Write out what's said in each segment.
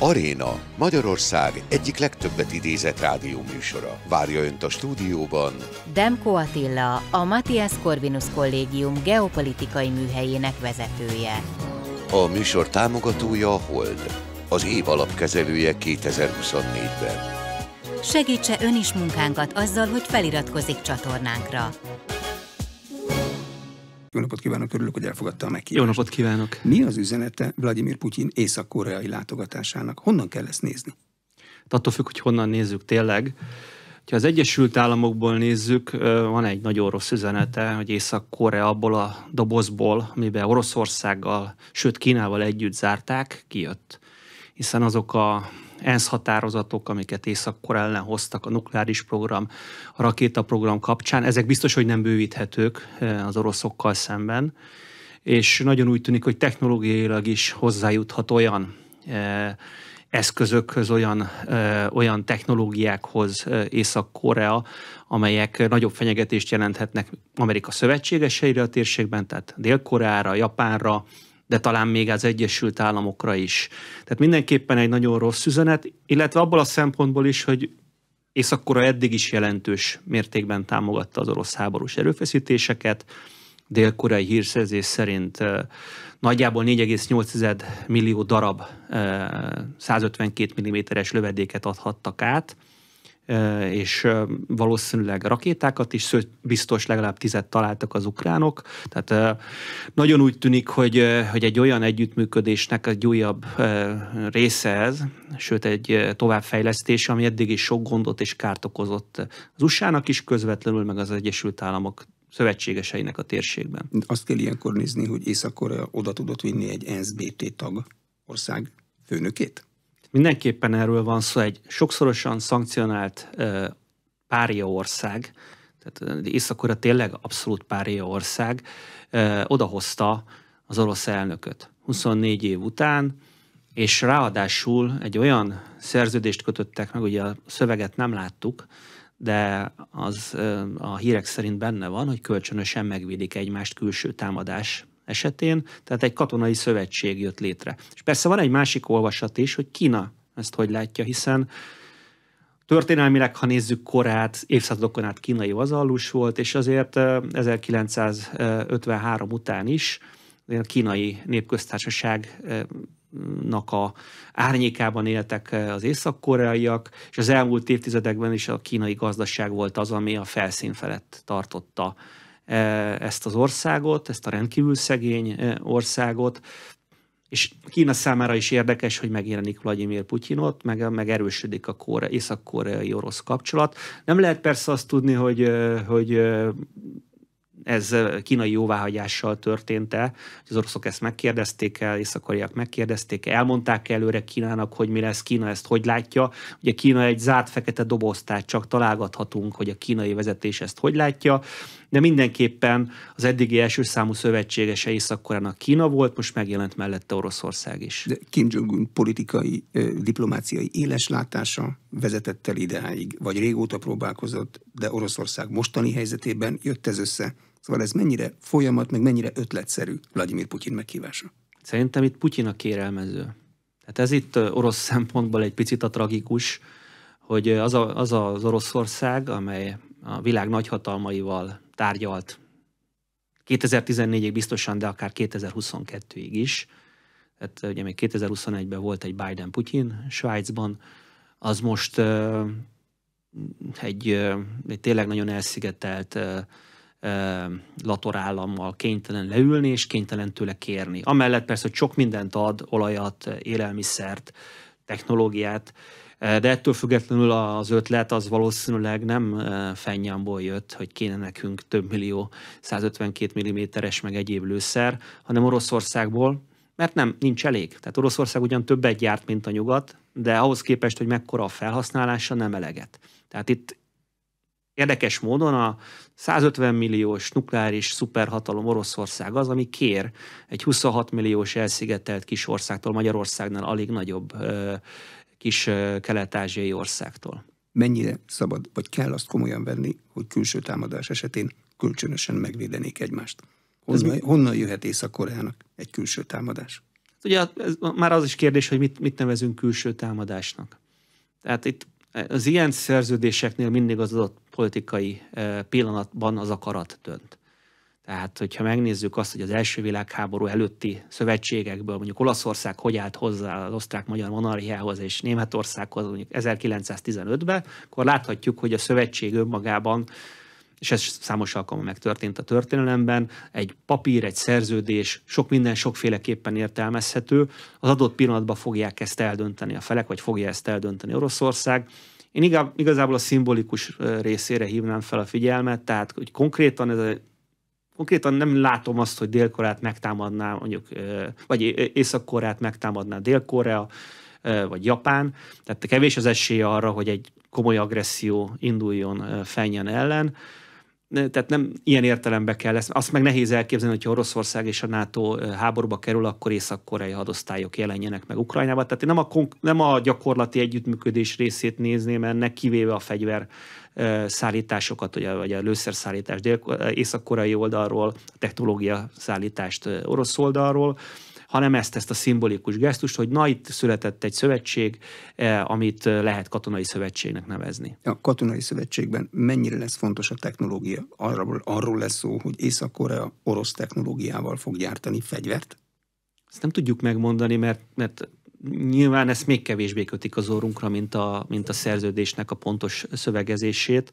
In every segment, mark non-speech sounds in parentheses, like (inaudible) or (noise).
Aréna, Magyarország egyik legtöbbet idézett rádióműsora. Várja Önt a stúdióban Demko Attila, a Matthias Corvinus Kollégium geopolitikai műhelyének vezetője. A műsor támogatója a Hold, az év alapkezelője 2024-ben. Segítse ön is munkánkat azzal, hogy feliratkozik csatornánkra. Jó napot kívánok, örülök, hogy elfogadta a meghívást. Jó napot kívánok. Mi az üzenete Vladimir Putyin észak-koreai látogatásának? Honnan kell ezt nézni? Hát attól függ, hogy honnan nézzük tényleg. Ha az Egyesült Államokból nézzük, van egy nagyon rossz üzenete, hogy Észak-Korea abból a dobozból, amiben Oroszországgal, sőt Kínával együtt zárták, kijött. Hiszen azok a ENSZ határozatok, amiket észak ellen hoztak, a nukleáris program, a rakétaprogram kapcsán, ezek biztos, hogy nem bővíthetők eh, az oroszokkal szemben, és nagyon úgy tűnik, hogy technológiailag is hozzájuthat olyan eh, eszközökhöz, olyan, eh, olyan technológiákhoz Észak-Korea, amelyek nagyobb fenyegetést jelenthetnek Amerika szövetségeseire a térségben, tehát Dél-Koreára, Japánra, de talán még az Egyesült Államokra is. Tehát mindenképpen egy nagyon rossz üzenet, illetve abból a szempontból is, hogy Észak-Korea eddig is jelentős mértékben támogatta az orosz háborús erőfeszítéseket, dél-koreai hírszerzés szerint nagyjából 4,8 millió darab 152 mm-es lövedéket adhattak át, és valószínűleg rakétákat is, sőt, biztos legalább tizet találtak az ukránok. Tehát nagyon úgy tűnik, hogy, hogy egy olyan együttműködésnek egy újabb része ez, sőt egy továbbfejlesztés, ami eddig is sok gondot és kárt okozott az USA-nak is közvetlenül, meg az Egyesült Államok szövetségeseinek a térségben. Azt kell ilyenkor nézni, hogy észak oda tudott vinni egy NSBT tag ország főnökét? Mindenképpen erről van szó, egy sokszorosan szankcionált párja ország, tehát észak tényleg abszolút párja ország, odahozta az orosz elnököt 24 év után, és ráadásul egy olyan szerződést kötöttek meg, ugye a szöveget nem láttuk, de az a hírek szerint benne van, hogy kölcsönösen megvédik egymást külső támadás esetén, tehát egy katonai szövetség jött létre. És persze van egy másik olvasat is, hogy Kína ezt hogy látja, hiszen Történelmileg, ha nézzük korát, évszázadokon át kínai vazallus volt, és azért 1953 után is a kínai népköztársaságnak a árnyékában éltek az észak-koreaiak, és az elmúlt évtizedekben is a kínai gazdaság volt az, ami a felszín felett tartotta Eh, ezt az országot, ezt a rendkívül szegény eh, országot, és Kína számára is érdekes, hogy megjelenik Vladimir Putyinot, meg, meg erősödik a kóre, észak-koreai orosz kapcsolat. Nem lehet persze azt tudni, hogy, eh, hogy ez kínai jóváhagyással történt-e, hogy az oroszok ezt megkérdezték el, észak-koreaiak megkérdezték -e, elmondták -e előre Kínának, hogy mi lesz, Kína ezt hogy látja. Ugye Kína egy zárt fekete doboz, tehát csak találgathatunk, hogy a kínai vezetés ezt hogy látja de mindenképpen az eddigi első számú szövetségese észak Kína volt, most megjelent mellette Oroszország is. De Kim Jong-un politikai, diplomáciai éleslátása vezetett el ideáig, vagy régóta próbálkozott, de Oroszország mostani helyzetében jött ez össze. Szóval ez mennyire folyamat, meg mennyire ötletszerű Vladimir Putyin meghívása? Szerintem itt Putyin a kérelmező. Tehát ez itt orosz szempontból egy picit a tragikus, hogy az, a, az az Oroszország, amely a világ nagyhatalmaival tárgyalt 2014-ig biztosan, de akár 2022-ig is. Tehát ugye még 2021-ben volt egy Biden-Putyin Svájcban, az most uh, egy, uh, egy tényleg nagyon elszigetelt uh, latorállammal kénytelen leülni, és kénytelen tőle kérni. Amellett persze, hogy sok mindent ad, olajat, élelmiszert, technológiát, Eh, de ettől függetlenül az ötlet az valószínűleg nem eh, fennyámból jött, hogy kéne nekünk több millió 152 mm-es meg egyéb lőszer, hanem Oroszországból, mert nem, nincs elég. Tehát Oroszország ugyan többet gyárt, mint a nyugat, de ahhoz képest, hogy mekkora a felhasználása, nem eleget. Tehát itt érdekes módon a 150 milliós nukleáris szuperhatalom Oroszország az, ami kér egy 26 milliós elszigetelt kis országtól Magyarországnál alig nagyobb eh, kis kelet-ázsiai országtól. Mennyire szabad, vagy kell azt komolyan venni, hogy külső támadás esetén kölcsönösen megvédenék egymást? Honnan, mi... honnan jöhet Észak-Koreának egy külső támadás? Hát ugye hát ez már az is kérdés, hogy mit, mit nevezünk külső támadásnak. Tehát itt e, az ilyen szerződéseknél mindig az adott politikai e, pillanatban az akarat dönt. Tehát, hogyha megnézzük azt, hogy az első világháború előtti szövetségekből mondjuk Olaszország hogy állt hozzá az osztrák-magyar monarchiához és Németországhoz mondjuk 1915-ben, akkor láthatjuk, hogy a szövetség önmagában és ez számos alkalommal megtörtént a történelemben, egy papír, egy szerződés, sok minden sokféleképpen értelmezhető, az adott pillanatban fogják ezt eldönteni a felek, vagy fogja ezt eldönteni Oroszország. Én igazából a szimbolikus részére hívnám fel a figyelmet, tehát hogy konkrétan ez a konkrétan nem látom azt, hogy Dél-Koreát megtámadná, mondjuk, vagy Észak-Koreát megtámadná Dél-Korea, vagy Japán. Tehát kevés az esély arra, hogy egy komoly agresszió induljon fenyen ellen. Tehát nem ilyen értelemben kell ezt. Azt meg nehéz elképzelni, hogyha Oroszország és a NATO háborúba kerül, akkor észak-koreai hadosztályok jelenjenek meg Ukrajnában. Tehát én nem a, nem a gyakorlati együttműködés részét nézném ennek, kivéve a fegyver szállításokat, vagy a lőszerszállítást észak-koreai oldalról, a technológia szállítást orosz oldalról, hanem ezt, ezt a szimbolikus gesztust, hogy na, itt született egy szövetség, amit lehet katonai szövetségnek nevezni. A katonai szövetségben mennyire lesz fontos a technológia? Arról, arról lesz szó, hogy Észak-Korea orosz technológiával fog gyártani fegyvert? Ezt nem tudjuk megmondani, mert, mert Nyilván ezt még kevésbé kötik az orrunkra, mint a, mint a szerződésnek a pontos szövegezését,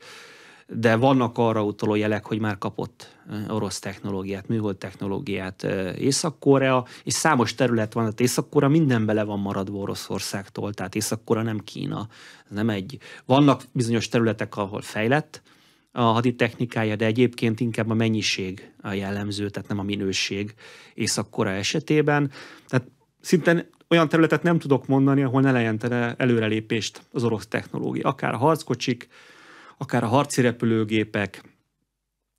de vannak arra utaló jelek, hogy már kapott eh, orosz technológiát, műhold technológiát eh, Észak-Korea, és számos terület van, tehát Észak-Korea minden bele van maradva Oroszországtól, tehát Észak-Korea nem Kína, nem egy. Vannak bizonyos területek, ahol fejlett, a haditechnikája, de egyébként inkább a mennyiség a jellemző, tehát nem a minőség észak esetében. Tehát szinte olyan területet nem tudok mondani, ahol ne lejentene előrelépést az orosz technológia. Akár a harckocsik, akár a harci repülőgépek,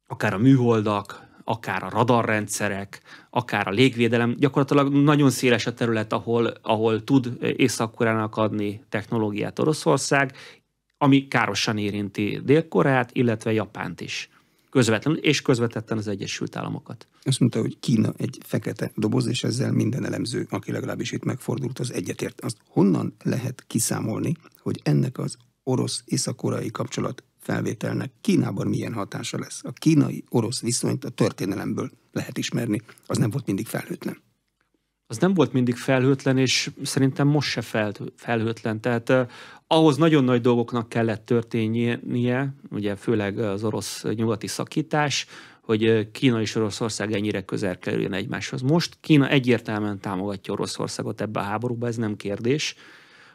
akár a műholdak, akár a radarrendszerek, akár a légvédelem, gyakorlatilag nagyon széles a terület, ahol, ahol tud észak adni technológiát Oroszország, ami károsan érinti Dél-Koreát, illetve Japánt is közvetlenül és közvetetten az Egyesült Államokat. Azt mondta, hogy Kína egy fekete doboz, és ezzel minden elemző, aki legalábbis itt megfordult, az egyetért. Azt honnan lehet kiszámolni, hogy ennek az orosz-észak-koreai kapcsolat felvételnek Kínában milyen hatása lesz. A kínai-orosz viszonyt a történelemből lehet ismerni, az nem volt mindig felhőtlen az nem volt mindig felhőtlen, és szerintem most se fel, felhőtlen. Tehát ahhoz nagyon nagy dolgoknak kellett történnie, ugye főleg az orosz nyugati szakítás, hogy Kína és Oroszország ennyire közel kerüljön egymáshoz. Most Kína egyértelműen támogatja Oroszországot ebbe a háborúba, ez nem kérdés.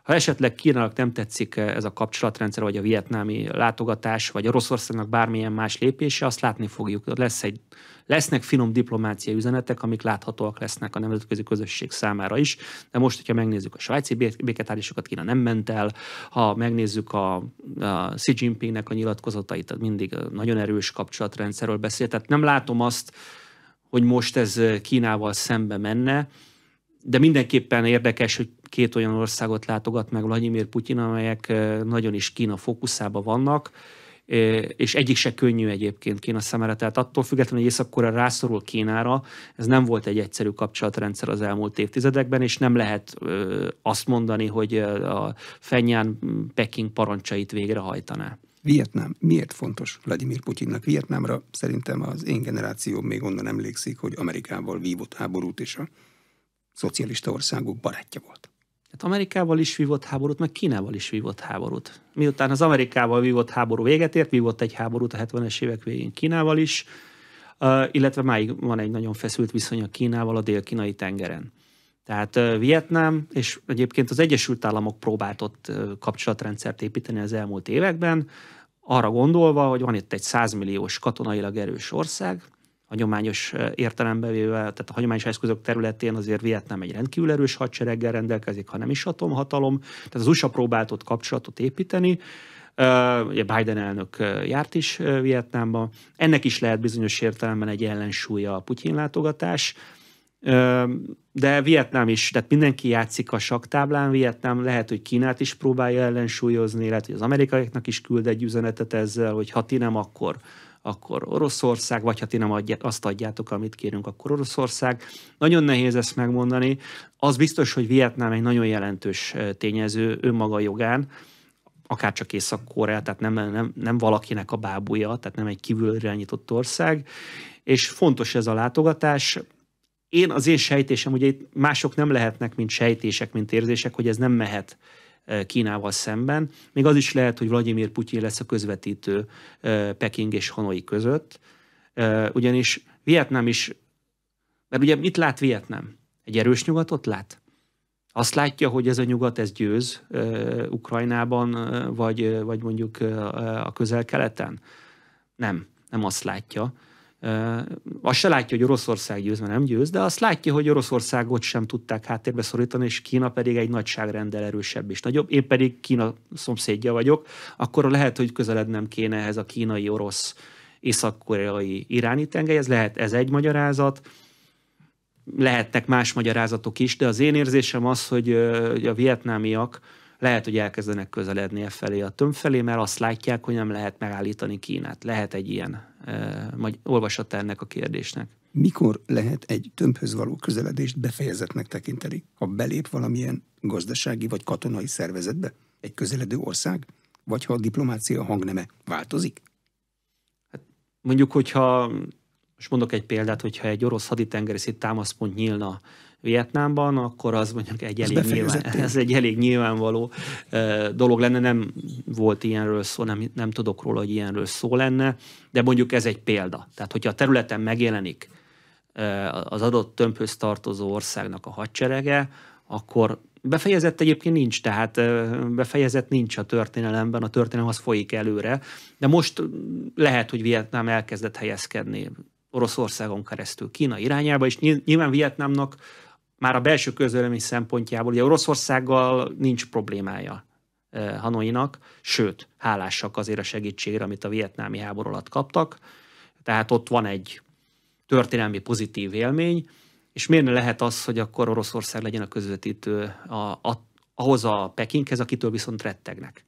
Ha esetleg Kínának nem tetszik eh, ez a kapcsolatrendszer, vagy a vietnámi látogatás, vagy a Oroszországnak bármilyen más lépése, azt látni fogjuk. Lesz egy, lesznek finom diplomáciai üzenetek, amik láthatóak lesznek a nemzetközi közösség számára is. De most, hogyha megnézzük a svájci béketárgyalásokat, Kína nem ment el. Ha megnézzük a, a Xi Jinpingnek a nyilatkozatait, mindig nagyon erős kapcsolatrendszerről beszél. Tehát nem látom azt, hogy most ez Kínával szembe menne, de mindenképpen érdekes, hogy két olyan országot látogat meg Vladimir Putyin, amelyek nagyon is Kína fókuszába vannak, és egyik se könnyű egyébként Kína szemére. Tehát attól függetlenül, hogy észak rászorul Kínára, ez nem volt egy egyszerű kapcsolatrendszer az elmúlt évtizedekben, és nem lehet azt mondani, hogy a Fenyán Peking parancsait végrehajtaná. Vietnám. Miért fontos Vladimir Putyinnak Vietnámra? Szerintem az én generációm még onnan emlékszik, hogy Amerikával vívott háborút és a szocialista országok barátja volt. Hát Amerikával is vívott háborút, meg Kínával is vívott háborút. Miután az Amerikával vívott háború véget ért, vívott egy háborút a 70-es évek végén Kínával is, illetve máig van egy nagyon feszült viszony a Kínával a dél-kínai tengeren. Tehát Vietnám, és egyébként az Egyesült Államok próbált ott kapcsolatrendszert építeni az elmúlt években, arra gondolva, hogy van itt egy 100 milliós katonailag erős ország, hagyományos értelembe véve, tehát a hagyományos eszközök területén azért Vietnám egy rendkívül erős hadsereggel rendelkezik, ha nem is atomhatalom. Tehát az USA próbált ott kapcsolatot építeni. Ugye Biden elnök járt is Vietnámba. Ennek is lehet bizonyos értelemben egy ellensúlya a Putyin látogatás. De Vietnám is, tehát mindenki játszik a saktáblán, Vietnám lehet, hogy Kínát is próbálja ellensúlyozni, lehet, hogy az amerikaiaknak is küld egy üzenetet ezzel, hogy ha ti nem, akkor, akkor Oroszország, vagy ha ti nem adját, azt adjátok, amit kérünk, akkor Oroszország. Nagyon nehéz ezt megmondani. Az biztos, hogy Vietnám egy nagyon jelentős tényező önmaga jogán, akár csak Észak-Korea, tehát nem, nem, nem valakinek a bábúja, tehát nem egy kívülről nyitott ország, és fontos ez a látogatás. Én, az én sejtésem, ugye itt mások nem lehetnek, mint sejtések, mint érzések, hogy ez nem mehet Kínával szemben. Még az is lehet, hogy Vladimir Putyin lesz a közvetítő Peking és Hanoi között, ugyanis Vietnám is, mert ugye mit lát Vietnám? Egy erős nyugatot lát? Azt látja, hogy ez a nyugat, ez győz Ukrajnában, vagy, vagy mondjuk a közel-keleten? Nem, nem azt látja azt se látja, hogy Oroszország győz, mert nem győz, de azt látja, hogy Oroszországot sem tudták háttérbe szorítani, és Kína pedig egy nagyságrendel erősebb és nagyobb. Én pedig Kína szomszédja vagyok, akkor lehet, hogy közelednem kéne ehhez a kínai-orosz észak-koreai iráni tengelyhez. Lehet ez egy magyarázat, lehetnek más magyarázatok is, de az én érzésem az, hogy a vietnámiak lehet, hogy elkezdenek közeledni e felé a töm felé, mert azt látják, hogy nem lehet megállítani Kínát. Lehet egy ilyen majd olvasata ennek a kérdésnek. Mikor lehet egy tömbhöz való közeledést befejezetnek tekinteni, ha belép valamilyen gazdasági vagy katonai szervezetbe egy közeledő ország, vagy ha a diplomácia hangneme változik? Hát mondjuk, hogyha, most mondok egy példát, hogyha egy orosz haditengerészeti támaszpont nyílna Vietnámban, akkor az mondjuk egy elég, nyilván, (laughs) ez egy elég nyilvánvaló dolog lenne. Nem volt ilyenről szó, nem, nem tudok róla, hogy ilyenről szó lenne, de mondjuk ez egy példa. Tehát, hogyha a területen megjelenik az adott tömbhöz tartozó országnak a hadserege, akkor Befejezett egyébként nincs, tehát befejezett nincs a történelemben, a történelem az folyik előre, de most lehet, hogy Vietnám elkezdett helyezkedni Oroszországon keresztül Kína irányába, és nyilván Vietnámnak már a belső közvélemény szempontjából, ugye Oroszországgal nincs problémája eh, Hanoinak, sőt, hálásak azért a segítségre, amit a vietnámi háború alatt kaptak, tehát ott van egy történelmi pozitív élmény, és miért ne lehet az, hogy akkor Oroszország legyen a közvetítő a, a, ahhoz a Pekinghez, akitől viszont rettegnek.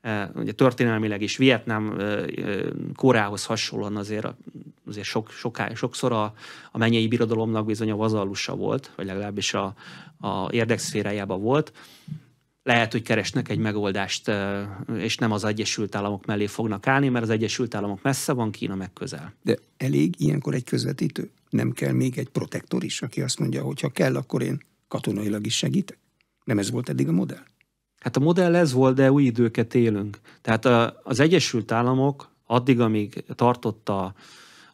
Eh, ugye történelmileg is Vietnám eh, eh, korához hasonlóan azért, azért sok, soká, sokszor a, a mennyei birodalomnak bizony a vazallusa volt, vagy legalábbis a, a érdekszférájában volt. Lehet, hogy keresnek egy megoldást, és nem az Egyesült Államok mellé fognak állni, mert az Egyesült Államok messze van, Kína meg közel. De elég ilyenkor egy közvetítő? Nem kell még egy protektor is, aki azt mondja, hogy ha kell, akkor én katonailag is segítek? Nem ez volt eddig a modell? Hát a modell ez volt, de új időket élünk. Tehát a, az Egyesült Államok addig, amíg tartotta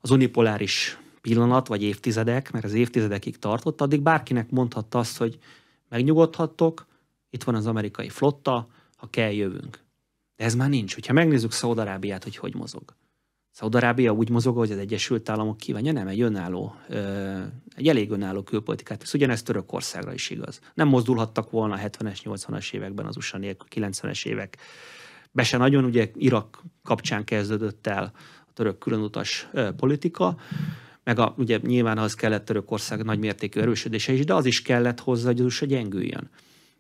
az unipoláris pillanat, vagy évtizedek, mert az évtizedekig tartott, addig bárkinek mondhatta azt, hogy megnyugodhattok, itt van az amerikai flotta, ha kell, jövünk. De ez már nincs. Hogyha megnézzük Szaudarábiát, hogy hogy mozog. Szaudarábia úgy mozog, hogy az Egyesült Államok kívánja, nem egy önálló, egy elég önálló külpolitikát. Ez ugyanezt Törökországra is igaz. Nem mozdulhattak volna a 70-es, 80-as években az USA nélkül, 90-es évek. Be se nagyon, ugye Irak kapcsán kezdődött el a török különutas politika, meg a, ugye nyilván az kellett Törökország nagymértékű erősödése is, de az is kellett hozzá, hogy az USA gyengüljön.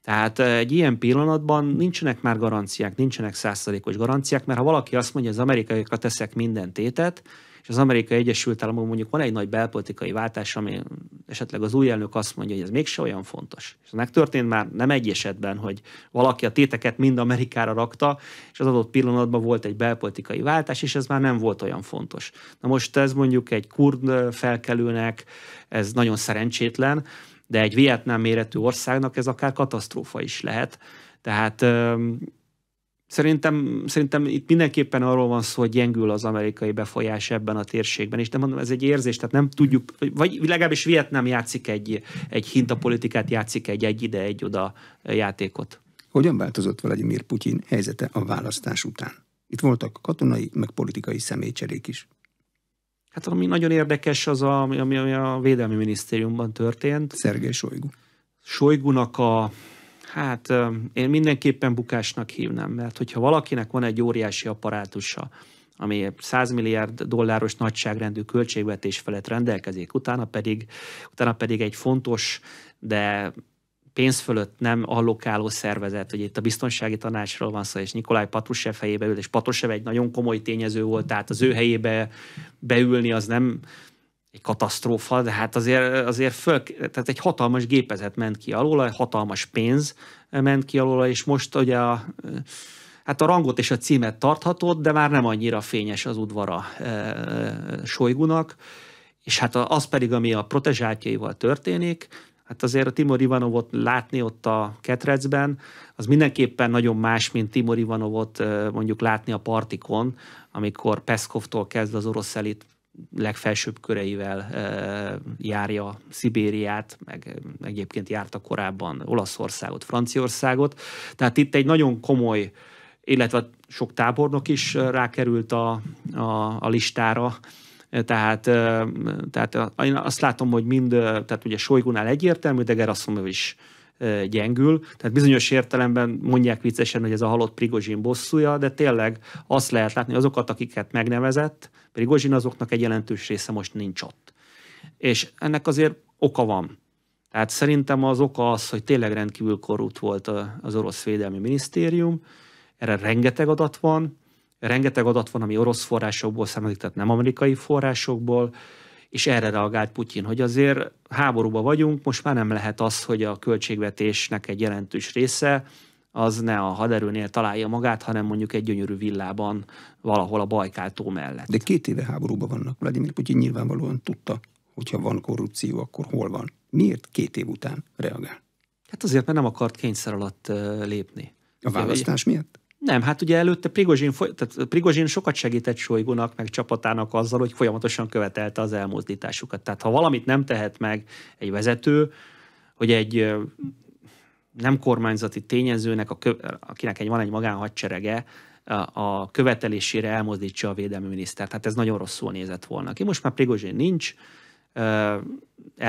Tehát eh, egy ilyen pillanatban nincsenek már garanciák, nincsenek százszerékos garanciák, mert ha valaki azt mondja, hogy az amerikaiakra teszek minden tétet, és az Amerikai Egyesült államok mondjuk van egy nagy belpolitikai váltás, ami esetleg az új elnök azt mondja, hogy ez mégse olyan fontos. És ez megtörtént már nem egy esetben, hogy valaki a téteket mind Amerikára rakta, és az adott pillanatban volt egy belpolitikai váltás, és ez már nem volt olyan fontos. Na most ez mondjuk egy kurd eh, felkelőnek, ez nagyon szerencsétlen, de egy Vietnám méretű országnak ez akár katasztrófa is lehet. Tehát Szerintem, szerintem itt mindenképpen arról van szó, hogy gyengül az amerikai befolyás ebben a térségben, és de mondom, ez egy érzés, tehát nem tudjuk, vagy legalábbis Vietnám játszik egy, egy hintapolitikát, játszik egy egy-ide, egy-oda játékot. Hogyan változott Vladimir Putyin helyzete a választás után? Itt voltak katonai, meg politikai személycserék is. Hát ami nagyon érdekes, az a, ami, ami a Védelmi Minisztériumban történt. Szergei Solygú. Solygúnak a, hát én mindenképpen bukásnak hívnám, mert hogyha valakinek van egy óriási apparátusa, ami 100 milliárd dolláros nagyságrendű költségvetés felett rendelkezik, utána pedig, utána pedig egy fontos, de pénz fölött nem allokáló szervezet, hogy itt a biztonsági tanácsról van szó, és Nikolaj Patrushev fejébe, ül, és Patrushev egy nagyon komoly tényező volt, tehát az ő helyébe beülni az nem egy katasztrófa, de hát azért, azért föl, tehát egy hatalmas gépezet ment ki alóla, egy hatalmas pénz ment ki alóla, és most ugye a, hát a rangot és a címet tarthatod, de már nem annyira fényes az udvara e, e, Solygunak, és hát az pedig, ami a protezsátjaival történik, hát azért a Timor Ivanovot látni ott a ketrecben, az mindenképpen nagyon más, mint Timor Ivanovot mondjuk látni a partikon, amikor Peszkovtól kezd az orosz elit legfelsőbb köreivel járja Szibériát, meg egyébként járta korábban Olaszországot, Franciaországot. Tehát itt egy nagyon komoly, illetve sok tábornok is rákerült a, a, a listára, tehát, tehát én azt látom, hogy mind, tehát ugye Solygónál egyértelmű, de Gerasimov is gyengül. Tehát bizonyos értelemben mondják viccesen, hogy ez a halott Prigozsin bosszúja, de tényleg azt lehet látni, azokat, akiket megnevezett, Prigozsin azoknak egy jelentős része most nincs ott. És ennek azért oka van. Tehát szerintem az oka az, hogy tényleg rendkívül korrupt volt az orosz védelmi minisztérium, erre rengeteg adat van, Rengeteg adat van, ami orosz forrásokból származik, tehát nem amerikai forrásokból, és erre reagált Putyin, hogy azért háborúba vagyunk, most már nem lehet az, hogy a költségvetésnek egy jelentős része az ne a haderőnél találja magát, hanem mondjuk egy gyönyörű villában valahol a bajkáltó mellett. De két éve háborúban vannak. Vladimir Putyin nyilvánvalóan tudta, hogyha van korrupció, akkor hol van. Miért két év után reagál? Hát azért, mert nem akart kényszer alatt lépni. A választás miatt? Nem, hát ugye előtte Prigozsin, tehát Prigozsin sokat segített Solygónak, meg csapatának azzal, hogy folyamatosan követelte az elmozdításukat. Tehát ha valamit nem tehet meg egy vezető, hogy egy nem kormányzati tényezőnek, akinek egy, van egy magánhadserege, a követelésére elmozdítsa a védelmi minisztert. Hát ez nagyon rosszul nézett volna ki. Most már Prigozsin nincs, el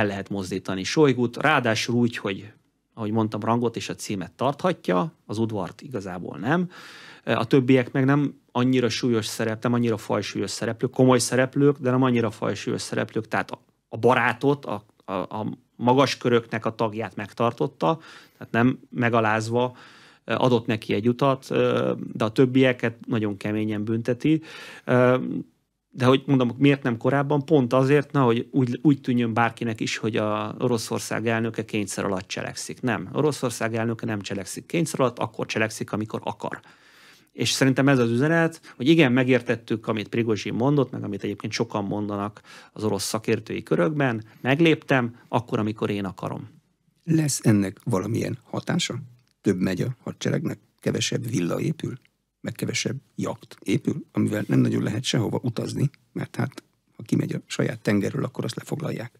lehet mozdítani Solygút, ráadásul úgy, hogy ahogy mondtam, rangot és a címet tarthatja, az udvart igazából nem. A többiek meg nem annyira súlyos szerep, nem annyira fajsúlyos szereplők, komoly szereplők, de nem annyira fajsúlyos szereplők, tehát a barátot, a, a, a magas köröknek a tagját megtartotta, tehát nem megalázva adott neki egy utat, de a többieket nagyon keményen bünteti de hogy mondom, miért nem korábban? Pont azért, na, hogy úgy, úgy tűnjön bárkinek is, hogy a Oroszország elnöke kényszer alatt cselekszik. Nem, Oroszország elnöke nem cselekszik kényszer alatt, akkor cselekszik, amikor akar. És szerintem ez az üzenet, hogy igen, megértettük, amit Prigozsi mondott, meg amit egyébként sokan mondanak az orosz szakértői körökben, megléptem, akkor, amikor én akarom. Lesz ennek valamilyen hatása? Több megy a hadseregnek, kevesebb villa épül? meg kevesebb jakt épül, amivel nem nagyon lehet sehova utazni, mert hát ha kimegy a saját tengerről, akkor azt lefoglalják.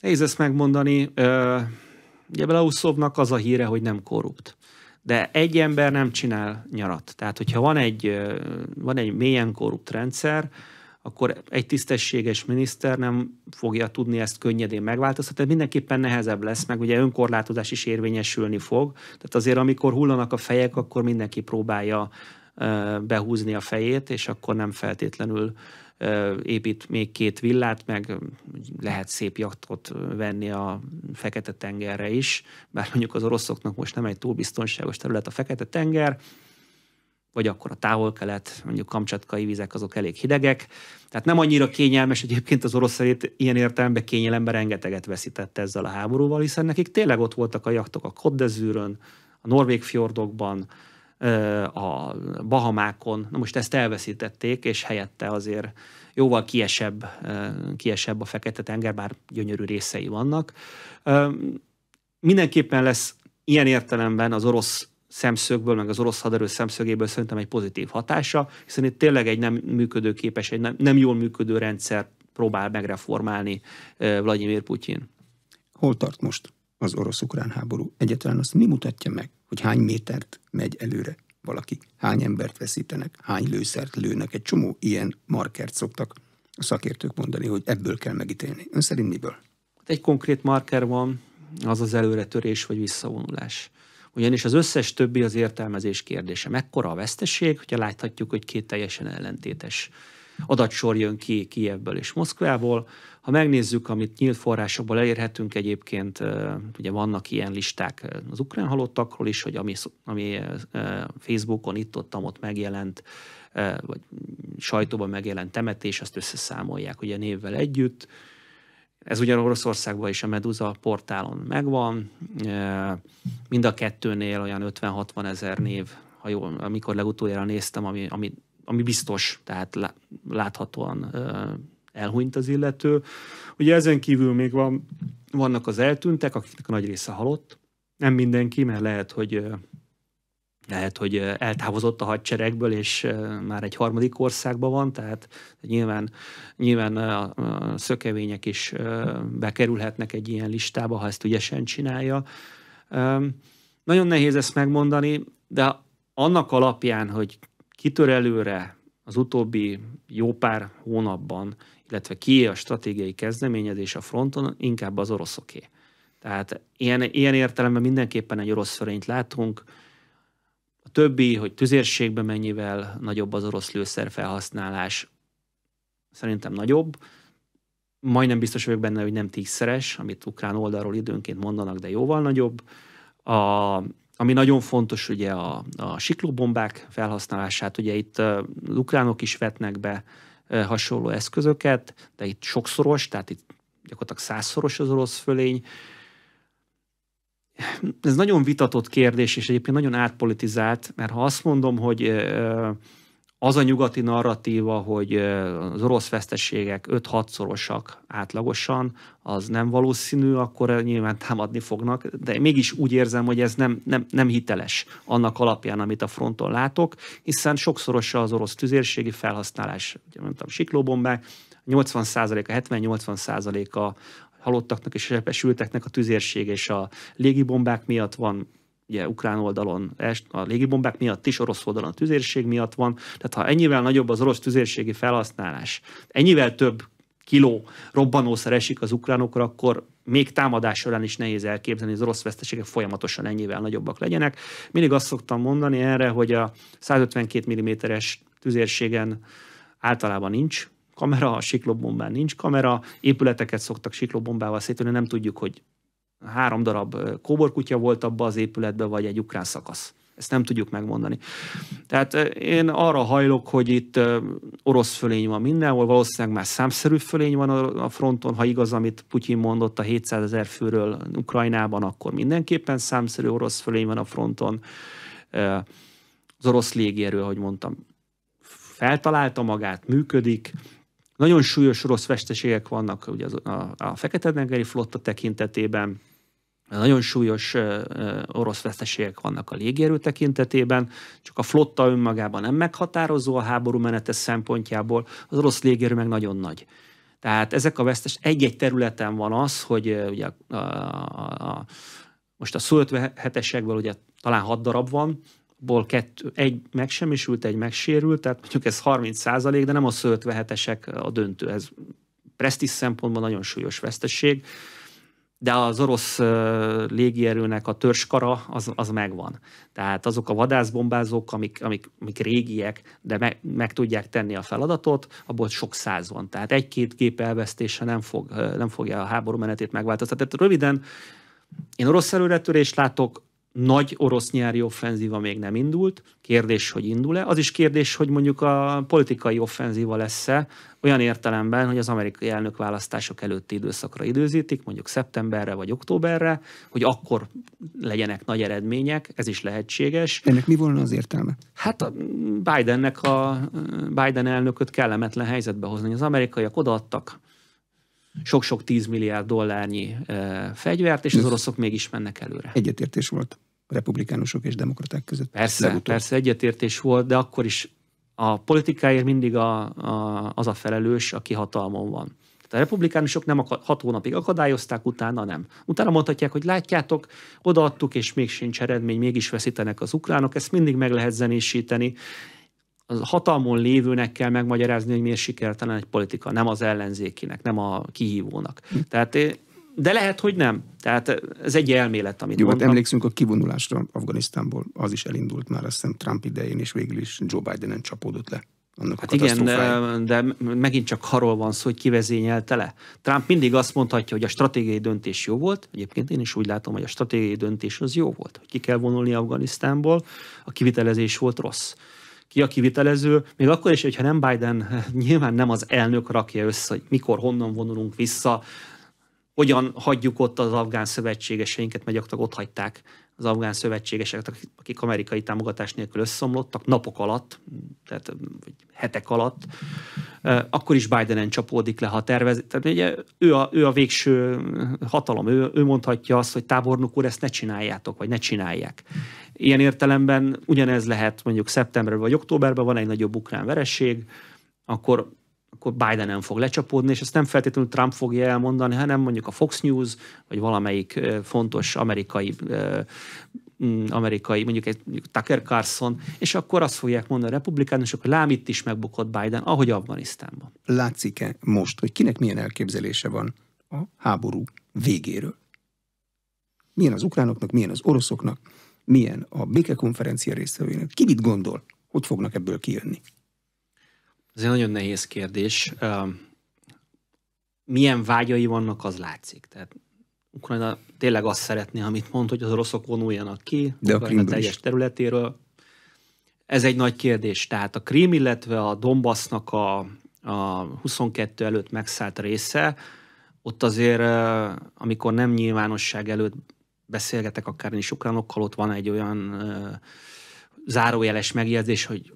Nehéz ezt megmondani. Ugye Belauszovnak az a híre, hogy nem korrupt. De egy ember nem csinál nyarat. Tehát, hogyha van egy, van egy mélyen korrupt rendszer, akkor egy tisztességes miniszter nem fogja tudni ezt könnyedén megváltoztatni, tehát mindenképpen nehezebb lesz, meg ugye önkorlátozás is érvényesülni fog, tehát azért amikor hullanak a fejek, akkor mindenki próbálja behúzni a fejét, és akkor nem feltétlenül épít még két villát, meg lehet szép jaktot venni a Fekete-tengerre is, bár mondjuk az oroszoknak most nem egy túl biztonságos terület a Fekete-tenger, vagy akkor a távol-kelet, mondjuk kamcsatkai vizek, azok elég hidegek. Tehát nem annyira kényelmes egyébként az orosz szerint ilyen értelemben kényelemben rengeteget veszített ezzel a háborúval, hiszen nekik tényleg ott voltak a jaktok a Koddezűrön, a norvég fjordokban, a Bahamákon. Na most ezt elveszítették, és helyette azért jóval kiesebb, kiesebb a Fekete-tenger, bár gyönyörű részei vannak. Mindenképpen lesz ilyen értelemben az orosz szemszögből, meg az orosz haderő szemszögéből szerintem egy pozitív hatása, hiszen itt tényleg egy nem működőképes, egy nem, nem jól működő rendszer próbál megreformálni Vladimir Putyin. Hol tart most az orosz-ukrán háború? Egyetlen azt mi mutatja meg, hogy hány métert megy előre valaki, hány embert veszítenek, hány lőszert lőnek, egy csomó ilyen markert szoktak a szakértők mondani, hogy ebből kell megítélni. Ön szerint miből? Hát egy konkrét marker van, az az előretörés vagy visszavonulás ugyanis az összes többi az értelmezés kérdése. Mekkora a veszteség, hogyha láthatjuk, hogy két teljesen ellentétes adatsor jön ki Kijevből és Moszkvából. Ha megnézzük, amit nyílt forrásokból elérhetünk egyébként, ugye vannak ilyen listák az ukrán halottakról is, hogy ami, ami Facebookon itt-ott ott megjelent, vagy sajtóban megjelent temetés, azt összeszámolják ugye névvel együtt. Ez ugyan Oroszországban is a Medusa portálon megvan, mind a kettőnél olyan 50-60 ezer név, ha jól, amikor legutoljára néztem, ami, ami, ami biztos, tehát láthatóan elhunyt az illető. Ugye ezen kívül még van, vannak az eltűntek, akiknek a nagy része halott. Nem mindenki, mert lehet, hogy lehet, hogy eltávozott a hadseregből, és már egy harmadik országban van, tehát nyilván, nyilván a szökevények is bekerülhetnek egy ilyen listába, ha ezt ügyesen csinálja. Nagyon nehéz ezt megmondani, de annak alapján, hogy kitör előre az utóbbi jó pár hónapban, illetve ki a stratégiai kezdeményezés a fronton, inkább az oroszoké. Tehát ilyen, ilyen értelemben mindenképpen egy orosz fölényt látunk, többi, hogy tüzérségben mennyivel nagyobb az orosz lőszer felhasználás, szerintem nagyobb. Majdnem biztos vagyok benne, hogy nem tízszeres, amit ukrán oldalról időnként mondanak, de jóval nagyobb. A, ami nagyon fontos ugye a, a siklóbombák felhasználását, ugye itt uh, ukránok is vetnek be uh, hasonló eszközöket, de itt sokszoros, tehát itt gyakorlatilag százszoros az orosz fölény. Uh, ez nagyon vitatott kérdés, és egyébként nagyon átpolitizált, mert ha azt mondom, hogy az a nyugati narratíva, hogy az orosz veszteségek 5-6-szorosak átlagosan, az nem valószínű, akkor nyilván támadni fognak, de mégis úgy érzem, hogy ez nem, nem, nem hiteles annak alapján, amit a fronton látok, hiszen sokszorosa az orosz tüzérségi felhasználás, ugye mondtam, siklóbombák, 80%-a, 70-80%-a halottaknak és sebesülteknek a tüzérség és a légibombák miatt van, ugye ukrán oldalon a légibombák miatt is, orosz oldalon a tüzérség miatt van. Tehát ha ennyivel nagyobb az orosz tüzérségi felhasználás, ennyivel több kiló robbanószer esik az ukránokra, akkor még támadás során is nehéz elképzelni, hogy az orosz veszteségek folyamatosan ennyivel nagyobbak legyenek. Mindig azt szoktam mondani erre, hogy a 152 mm-es tüzérségen általában nincs kamera, a siklóbombán nincs kamera, épületeket szoktak siklóbombával szétölni, nem tudjuk, hogy három darab kóborkutya volt abban az épületbe, vagy egy ukrán szakasz. Ezt nem tudjuk megmondani. Tehát én arra hajlok, hogy itt orosz fölény van mindenhol, valószínűleg már számszerű fölény van a fronton, ha igaz, amit Putyin mondott a 700 ezer főről Ukrajnában, akkor mindenképpen számszerű orosz fölény van a fronton. Az orosz légierő, ahogy mondtam, feltalálta magát, működik, nagyon súlyos rossz veszteségek vannak ugye az, a, a Fekete-tengeri flotta tekintetében, nagyon súlyos ö, ö, orosz veszteségek vannak a légierő tekintetében, csak a flotta önmagában nem meghatározó a háború menete szempontjából, az orosz légierő meg nagyon nagy. Tehát ezek a vesztes, egy-egy területen van az, hogy ö, ugye a, a, a, most a Szó 57-esekből ugye talán hat darab van, ból kettő, egy megsemmisült, egy megsérült, tehát mondjuk ez 30 százalék, de nem a szölt vehetesek a döntő. Ez presztis szempontból nagyon súlyos veszteség, de az orosz légierőnek a törskara az, az megvan. Tehát azok a vadászbombázók, amik, amik, amik régiek, de meg, meg tudják tenni a feladatot, abból sok száz van. Tehát egy-két gép elvesztése nem, fog, nem fogja a háború menetét megváltoztatni. Tehát röviden én orosz előretörést látok, nagy orosz nyári offenzíva még nem indult, kérdés, hogy indul-e. Az is kérdés, hogy mondjuk a politikai offenzíva lesz-e, olyan értelemben, hogy az amerikai elnök választások előtti időszakra időzítik, mondjuk szeptemberre vagy októberre, hogy akkor legyenek nagy eredmények, ez is lehetséges. Ennek mi volna az értelme? Hát a Bidennek a Biden elnököt kellemetlen helyzetbe hozni. Az amerikaiak odaadtak sok-sok 10 milliárd dollárnyi fegyvert, és az oroszok mégis mennek előre. Egyetértés volt a republikánusok és demokraták között. Persze, legutóbb. persze egyetértés volt, de akkor is a politikáért mindig a, a, az a felelős, aki hatalmon van. Tehát a republikánusok nem akad, hat hónapig akadályozták, utána nem. Utána mondhatják, hogy látjátok, odaadtuk, és még sincs eredmény, mégis veszítenek az ukránok, ezt mindig meg lehet zenésíteni, az hatalmon lévőnek kell megmagyarázni, hogy miért sikertelen egy politika, nem az ellenzékinek, nem a kihívónak. Hm. Tehát eh, de lehet, hogy nem. Tehát eh, ez egy elmélet, amit Jó, Hát emlékszünk a kivonulásra Afganisztánból. Az is elindult már, azt hiszem Trump idején, és végül is Joe Bidenen csapódott le. Annak hát igen, de, de megint csak arról van szó, hogy kivezényelte le. Trump mindig azt mondhatja, hogy a stratégiai döntés jó volt. Egyébként én is úgy látom, hogy a stratégiai döntés az jó volt. Hogy ki kell vonulni Afganisztánból, a kivitelezés volt rossz ki a kivitelező, még akkor is, hogyha nem Biden, (laughs) nyilván nem az elnök rakja össze, hogy mikor, honnan vonulunk vissza, hogyan hagyjuk ott az afgán szövetségeseinket, mert gyakorlatilag ott hagyták az afgán szövetségeseket, akik amerikai támogatás nélkül összomlottak napok alatt, tehát hetek alatt, akkor is Bidenen csapódik le, ha tervez. Tehát ugye ő a, ő a végső hatalom, ő, ő mondhatja azt, hogy tábornok úr, ezt ne csináljátok, vagy ne csinálják. Ilyen értelemben ugyanez lehet mondjuk szeptemberben vagy októberben, van egy nagyobb ukrán vereség, akkor akkor Biden nem fog lecsapódni, és ezt nem feltétlenül Trump fogja elmondani, hanem mondjuk a Fox News, vagy valamelyik fontos amerikai amerikai, mondjuk egy mondjuk Tucker Carlson, és akkor azt fogják mondani a republikánusok, hogy lám itt is megbukott Biden, ahogy Afganisztánban. Látszik-e most, hogy kinek milyen elképzelése van a háború végéről? Milyen az ukránoknak, milyen az oroszoknak, milyen a békekonferencia résztvevőinek? Ki mit gondol, hogy fognak ebből kijönni? Ez egy nagyon nehéz kérdés. Milyen vágyai vannak, az látszik. Tehát Ukrajna tényleg azt szeretné, amit mond, hogy az oroszok vonuljanak ki, De Ukrajna a teljes területéről. Ez egy nagy kérdés. Tehát a Krím, illetve a Donbassnak a, a 22 előtt megszállt része, ott azért, amikor nem nyilvánosság előtt beszélgetek akár is ukránokkal, ott van egy olyan zárójeles megjegyzés, hogy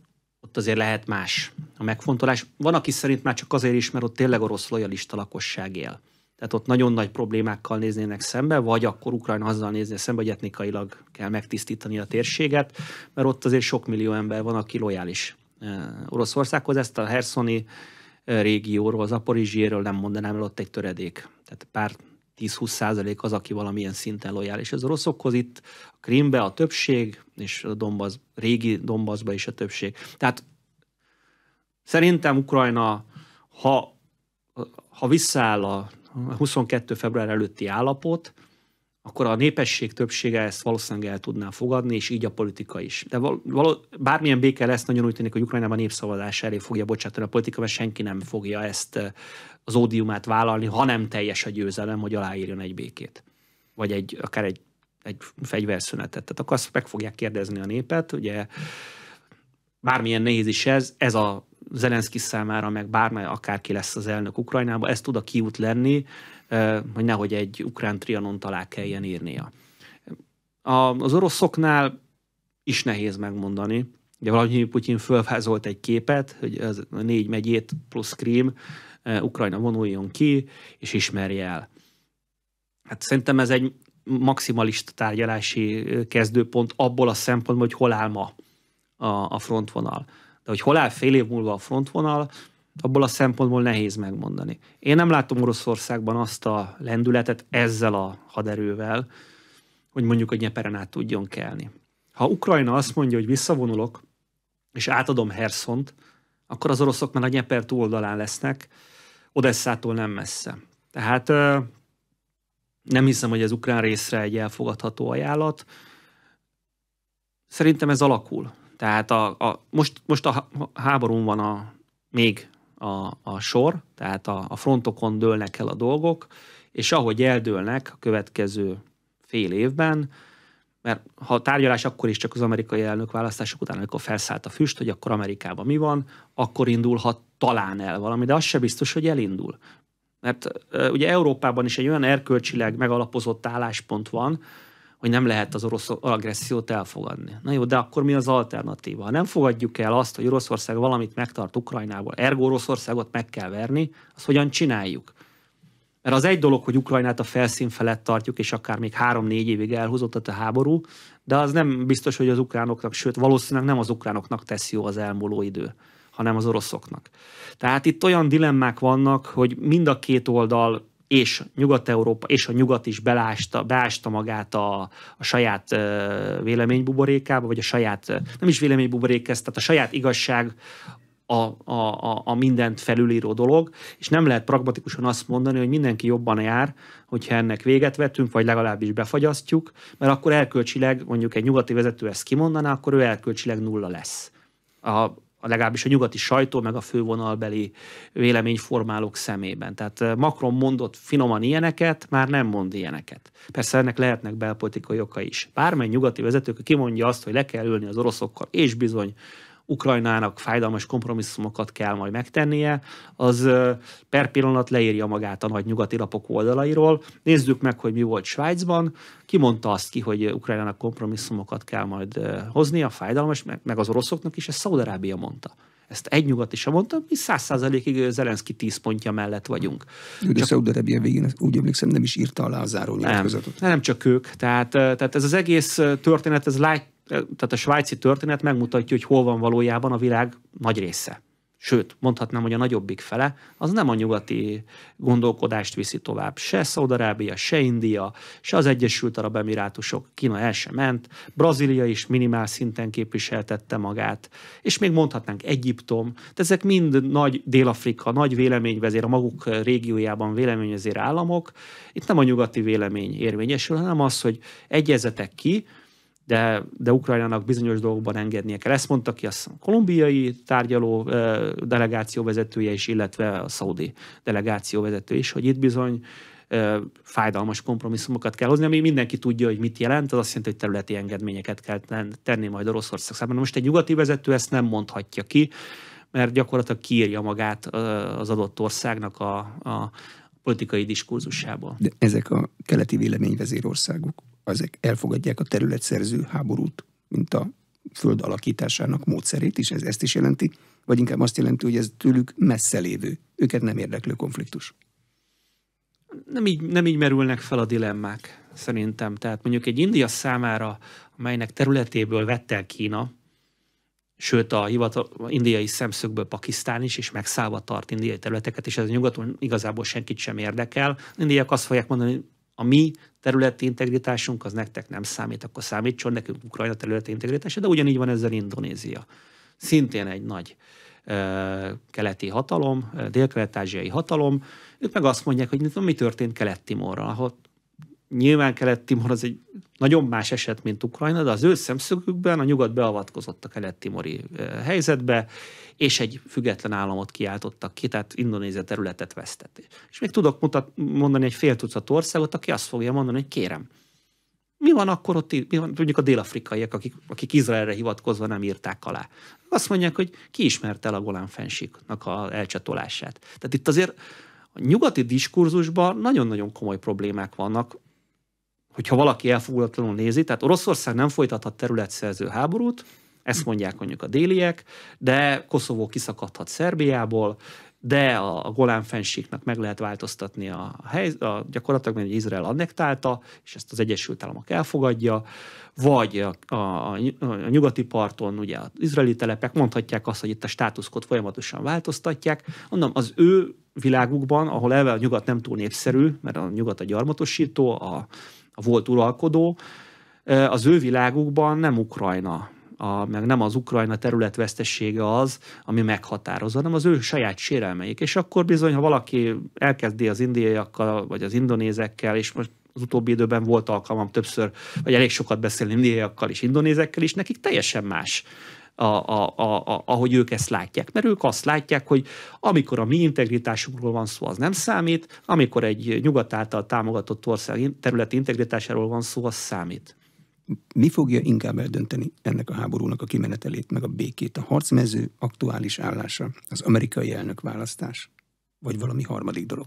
ott azért lehet más a megfontolás. Van, aki szerint már csak azért is, mert ott tényleg orosz lojalista lakosság él. Tehát ott nagyon nagy problémákkal néznének szembe, vagy akkor Ukrajna azzal nézni szembe, hogy etnikailag kell megtisztítani a térséget, mert ott azért sok millió ember van, aki lojális eh, Oroszországhoz. Ezt a herszoni eh, régióról, az aporizsiéről nem mondanám el, ott egy töredék. Tehát pár 10-20 százalék az, aki valamilyen szinten lojális az oroszokhoz. Itt a Krimbe a többség, és a Dombasz, régi Dombaszba is a többség. Tehát szerintem Ukrajna, ha, ha visszaáll a 22. február előtti állapot, akkor a népesség többsége ezt valószínűleg el tudná fogadni, és így a politika is. De való, bármilyen béke lesz, nagyon úgy tűnik, hogy Ukrajnában népszavazás elé fogja bocsátani a politika, mert senki nem fogja ezt az ódiumát vállalni, ha nem teljes a győzelem, hogy aláírjon egy békét. Vagy egy, akár egy, egy fegyverszünetet. Tehát akkor azt meg fogják kérdezni a népet, ugye bármilyen nehéz is ez, ez a Zelenszky számára, meg bármely akárki lesz az elnök Ukrajnában, ez tud a kiút lenni, hogy nehogy egy ukrán trianon alá kelljen írnia. Az oroszoknál is nehéz megmondani. Ugye valami Putyin fölvázolt egy képet, hogy az négy megyét plusz Krím, E, Ukrajna vonuljon ki, és ismerje el. Hát szerintem ez egy maximalista tárgyalási e, kezdőpont abból a szempontból, hogy hol áll ma a, frontvonal. De hogy hol áll fél év múlva a frontvonal, abból a szempontból nehéz megmondani. Én nem látom Oroszországban azt a lendületet ezzel a haderővel, hogy mondjuk a nyeperen át tudjon kelni. Ha Ukrajna azt mondja, hogy visszavonulok, és átadom Herszont, akkor az oroszok már a nyeper túloldalán lesznek, Odesszától nem messze. Tehát nem hiszem, hogy az ukrán részre egy elfogadható ajánlat. Szerintem ez alakul. Tehát a, a, most, most a háborún van a, még a, a sor, tehát a, a frontokon dőlnek el a dolgok, és ahogy eldőlnek a következő fél évben, mert ha a tárgyalás akkor is csak az amerikai elnök választások után, amikor felszállt a füst, hogy akkor Amerikában mi van, akkor indulhat talán el valami, de az se biztos, hogy elindul. Mert ugye Európában is egy olyan erkölcsileg megalapozott álláspont van, hogy nem lehet az orosz agressziót elfogadni. Na jó, de akkor mi az alternatíva? Ha nem fogadjuk el azt, hogy Oroszország valamit megtart Ukrajnából, ergo Oroszországot meg kell verni, azt hogyan csináljuk? Mert az egy dolog, hogy Ukrajnát a felszín felett tartjuk, és akár még három-négy évig elhozott a háború, de az nem biztos, hogy az ukránoknak, sőt valószínűleg nem az ukránoknak tesz jó az elmúló idő, hanem az oroszoknak. Tehát itt olyan dilemmák vannak, hogy mind a két oldal és Nyugat-Európa, és a Nyugat is belásta, beásta magát a, a saját véleménybuborékába, vagy a saját, nem is véleménybuborékhez, tehát a saját igazság a, a, a mindent felülíró dolog, és nem lehet pragmatikusan azt mondani, hogy mindenki jobban jár, hogyha ennek véget vetünk, vagy legalábbis befagyasztjuk, mert akkor elkölcsileg, mondjuk egy nyugati vezető ezt kimondaná, akkor ő elkölcsileg nulla lesz. A, a legalábbis a nyugati sajtó, meg a fővonalbeli véleményformálók szemében. Tehát eh, Macron mondott finoman ilyeneket, már nem mond ilyeneket. Persze ennek lehetnek belpolitikai oka is. Bármely nyugati vezetők, aki kimondja azt, hogy le kell ülni az oroszokkal, és bizony Ukrajnának fájdalmas kompromisszumokat kell majd megtennie, az per pillanat leírja magát a nagy nyugati lapok oldalairól. Nézzük meg, hogy mi volt Svájcban. mondta azt ki, hogy Ukrajnának kompromisszumokat kell majd hozni a fájdalmas, meg az oroszoknak is, ezt Szaudarábia mondta. Ezt egy nyugat is mondta, mi száz százalékig Zelenszki tíz pontja mellett vagyunk. Jó, de csak... Szaudarabia végén úgy emlékszem, nem is írta alá a záró nem, nem, nem csak ők. Tehát, tehát ez az egész történet, ez lát, tehát a svájci történet megmutatja, hogy hol van valójában a világ nagy része. Sőt, mondhatnám, hogy a nagyobbik fele, az nem a nyugati gondolkodást viszi tovább. Se Szaudarábia, se India, se az Egyesült Arab Emirátusok, Kína el sem ment, Brazília is minimál szinten képviseltette magát, és még mondhatnánk Egyiptom, de ezek mind nagy Dél-Afrika, nagy véleményvezér, a maguk régiójában véleményvezér államok. Itt nem a nyugati vélemény érvényesül, hanem az, hogy egyezetek ki, de, de Ukrajnának bizonyos dolgokban engednie kell. Ezt mondta ki a kolumbiai tárgyaló delegáció vezetője is, illetve a szaudi delegáció vezető is, hogy itt bizony fájdalmas kompromisszumokat kell hozni, ami mindenki tudja, hogy mit jelent, az azt jelenti, hogy területi engedményeket kell tenni majd Oroszország számára. Most egy nyugati vezető ezt nem mondhatja ki, mert gyakorlatilag kiírja magát az adott országnak a, a politikai diskurzusába. De ezek a keleti országok ezek elfogadják a területszerző háborút, mint a föld alakításának módszerét is, ez ezt is jelenti, vagy inkább azt jelenti, hogy ez tőlük messze lévő, őket nem érdeklő konfliktus. Nem így, nem így merülnek fel a dilemmák, szerintem. Tehát mondjuk egy India számára, amelynek területéből vett el Kína, sőt a hivatal, indiai szemszögből Pakisztán is, és megszállva tart indiai területeket, és ez nyugaton igazából senkit sem érdekel. Indiaiak azt fogják mondani, a mi területi integritásunk az nektek nem számít, akkor számítson nekünk Ukrajna területi integritása, de ugyanígy van ezzel Indonézia. Szintén egy nagy ö, keleti hatalom, dél ázsiai hatalom, ők meg azt mondják, hogy mi történt Kelet-Timorral, ahol nyilván Kelet-Timor az egy nagyon más eset, mint Ukrajna, de az ő szemszögükben a nyugat beavatkozott a kelet-timori helyzetbe, és egy független államot kiáltottak ki, tehát Indonézia területet vesztett. És még tudok mutat, mondani egy fél tucat országot, aki azt fogja mondani, hogy kérem, mi van akkor ott, mi van, mondjuk a délafrikaiak, akik, akik Izraelre hivatkozva nem írták alá. Azt mondják, hogy ki ismerte el a Golán fensiknak a elcsatolását. Tehát itt azért a nyugati diskurzusban nagyon-nagyon komoly problémák vannak, hogyha valaki elfogadatlanul nézi, tehát Oroszország nem folytathat területszerző háborút, ezt mondják mondjuk a déliek, de Koszovó kiszakadhat Szerbiából, de a Golán fenségnek meg lehet változtatni a, hely, a gyakorlatilag, mert Izrael annektálta, és ezt az Egyesült Államok elfogadja, vagy a, a, a, a nyugati parton ugye az izraeli telepek mondhatják azt, hogy itt a státuszkot folyamatosan változtatják, mondom, az ő világukban, ahol elve a nyugat nem túl népszerű, mert a nyugat a gyarmatosító, a a volt uralkodó, az ő világukban nem Ukrajna, a, meg nem az Ukrajna terület az, ami meghatározza, hanem az ő saját sérelmeik. És akkor bizony, ha valaki elkezdi az indiaiakkal, vagy az indonézekkel, és most az utóbbi időben volt alkalmam többször, vagy elég sokat beszélni indiaiakkal és indonézekkel is, nekik teljesen más a, a, a, a, ahogy ők ezt látják. Mert ők azt látják, hogy amikor a mi integritásunkról van szó, az nem számít, amikor egy nyugat által támogatott ország területi integritásáról van szó, az számít. Mi fogja inkább eldönteni ennek a háborúnak a kimenetelét, meg a békét? A harcmező aktuális állása, az amerikai elnök választás, vagy valami harmadik dolog?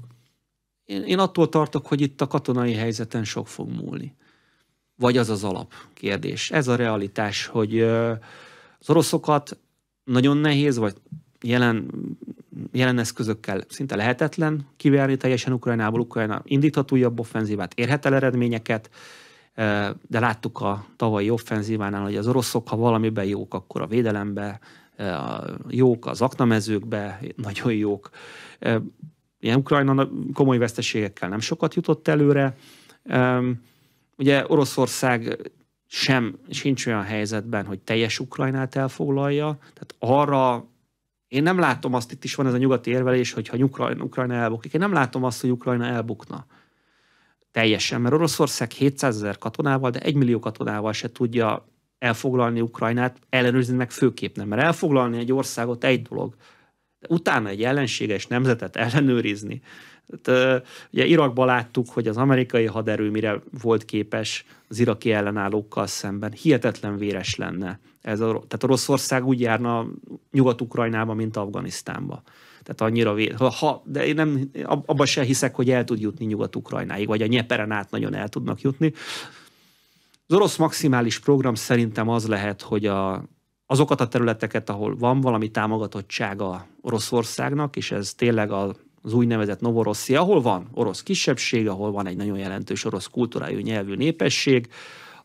Én, én attól tartok, hogy itt a katonai helyzeten sok fog múlni. Vagy az az alapkérdés. Ez a realitás, hogy az oroszokat nagyon nehéz, vagy jelen, jelen eszközökkel szinte lehetetlen kiverni teljesen Ukrajnából. Ukrajna indíthat újabb offenzívát, érhet el eredményeket, de láttuk a tavalyi offenzívánál, hogy az oroszok, ha valamiben jók, akkor a védelembe, jók az aknamezőkbe, nagyon jók. Ilyen Ukrajna komoly veszteségekkel nem sokat jutott előre. Ugye Oroszország sem sincs olyan helyzetben, hogy teljes Ukrajnát elfoglalja, tehát arra én nem látom azt, itt is van ez a nyugati érvelés, hogy ha Ukrajna, Ukrajna elbukik, én nem látom azt, hogy Ukrajna elbukna teljesen, mert Oroszország 700 ezer katonával, de 1 millió katonával se tudja elfoglalni Ukrajnát, ellenőrizni meg főképp nem, mert elfoglalni egy országot egy dolog, de utána egy ellenséges nemzetet ellenőrizni. Tehát, ugye Irakban láttuk, hogy az amerikai haderő mire volt képes az iraki ellenállókkal szemben. Hihetetlen véres lenne. Ez a, tehát Oroszország úgy járna Nyugat-Ukrajnába, mint Afganisztánba. Tehát annyira vé, Ha, ha, de én nem, abba se hiszek, hogy el tud jutni Nyugat-Ukrajnáig, vagy a nyeperen át nagyon el tudnak jutni. Az orosz maximális program szerintem az lehet, hogy a azokat a területeket, ahol van valami a Oroszországnak, és ez tényleg az úgynevezett Novorosszia, ahol van orosz kisebbség, ahol van egy nagyon jelentős orosz kultúrájú nyelvű népesség,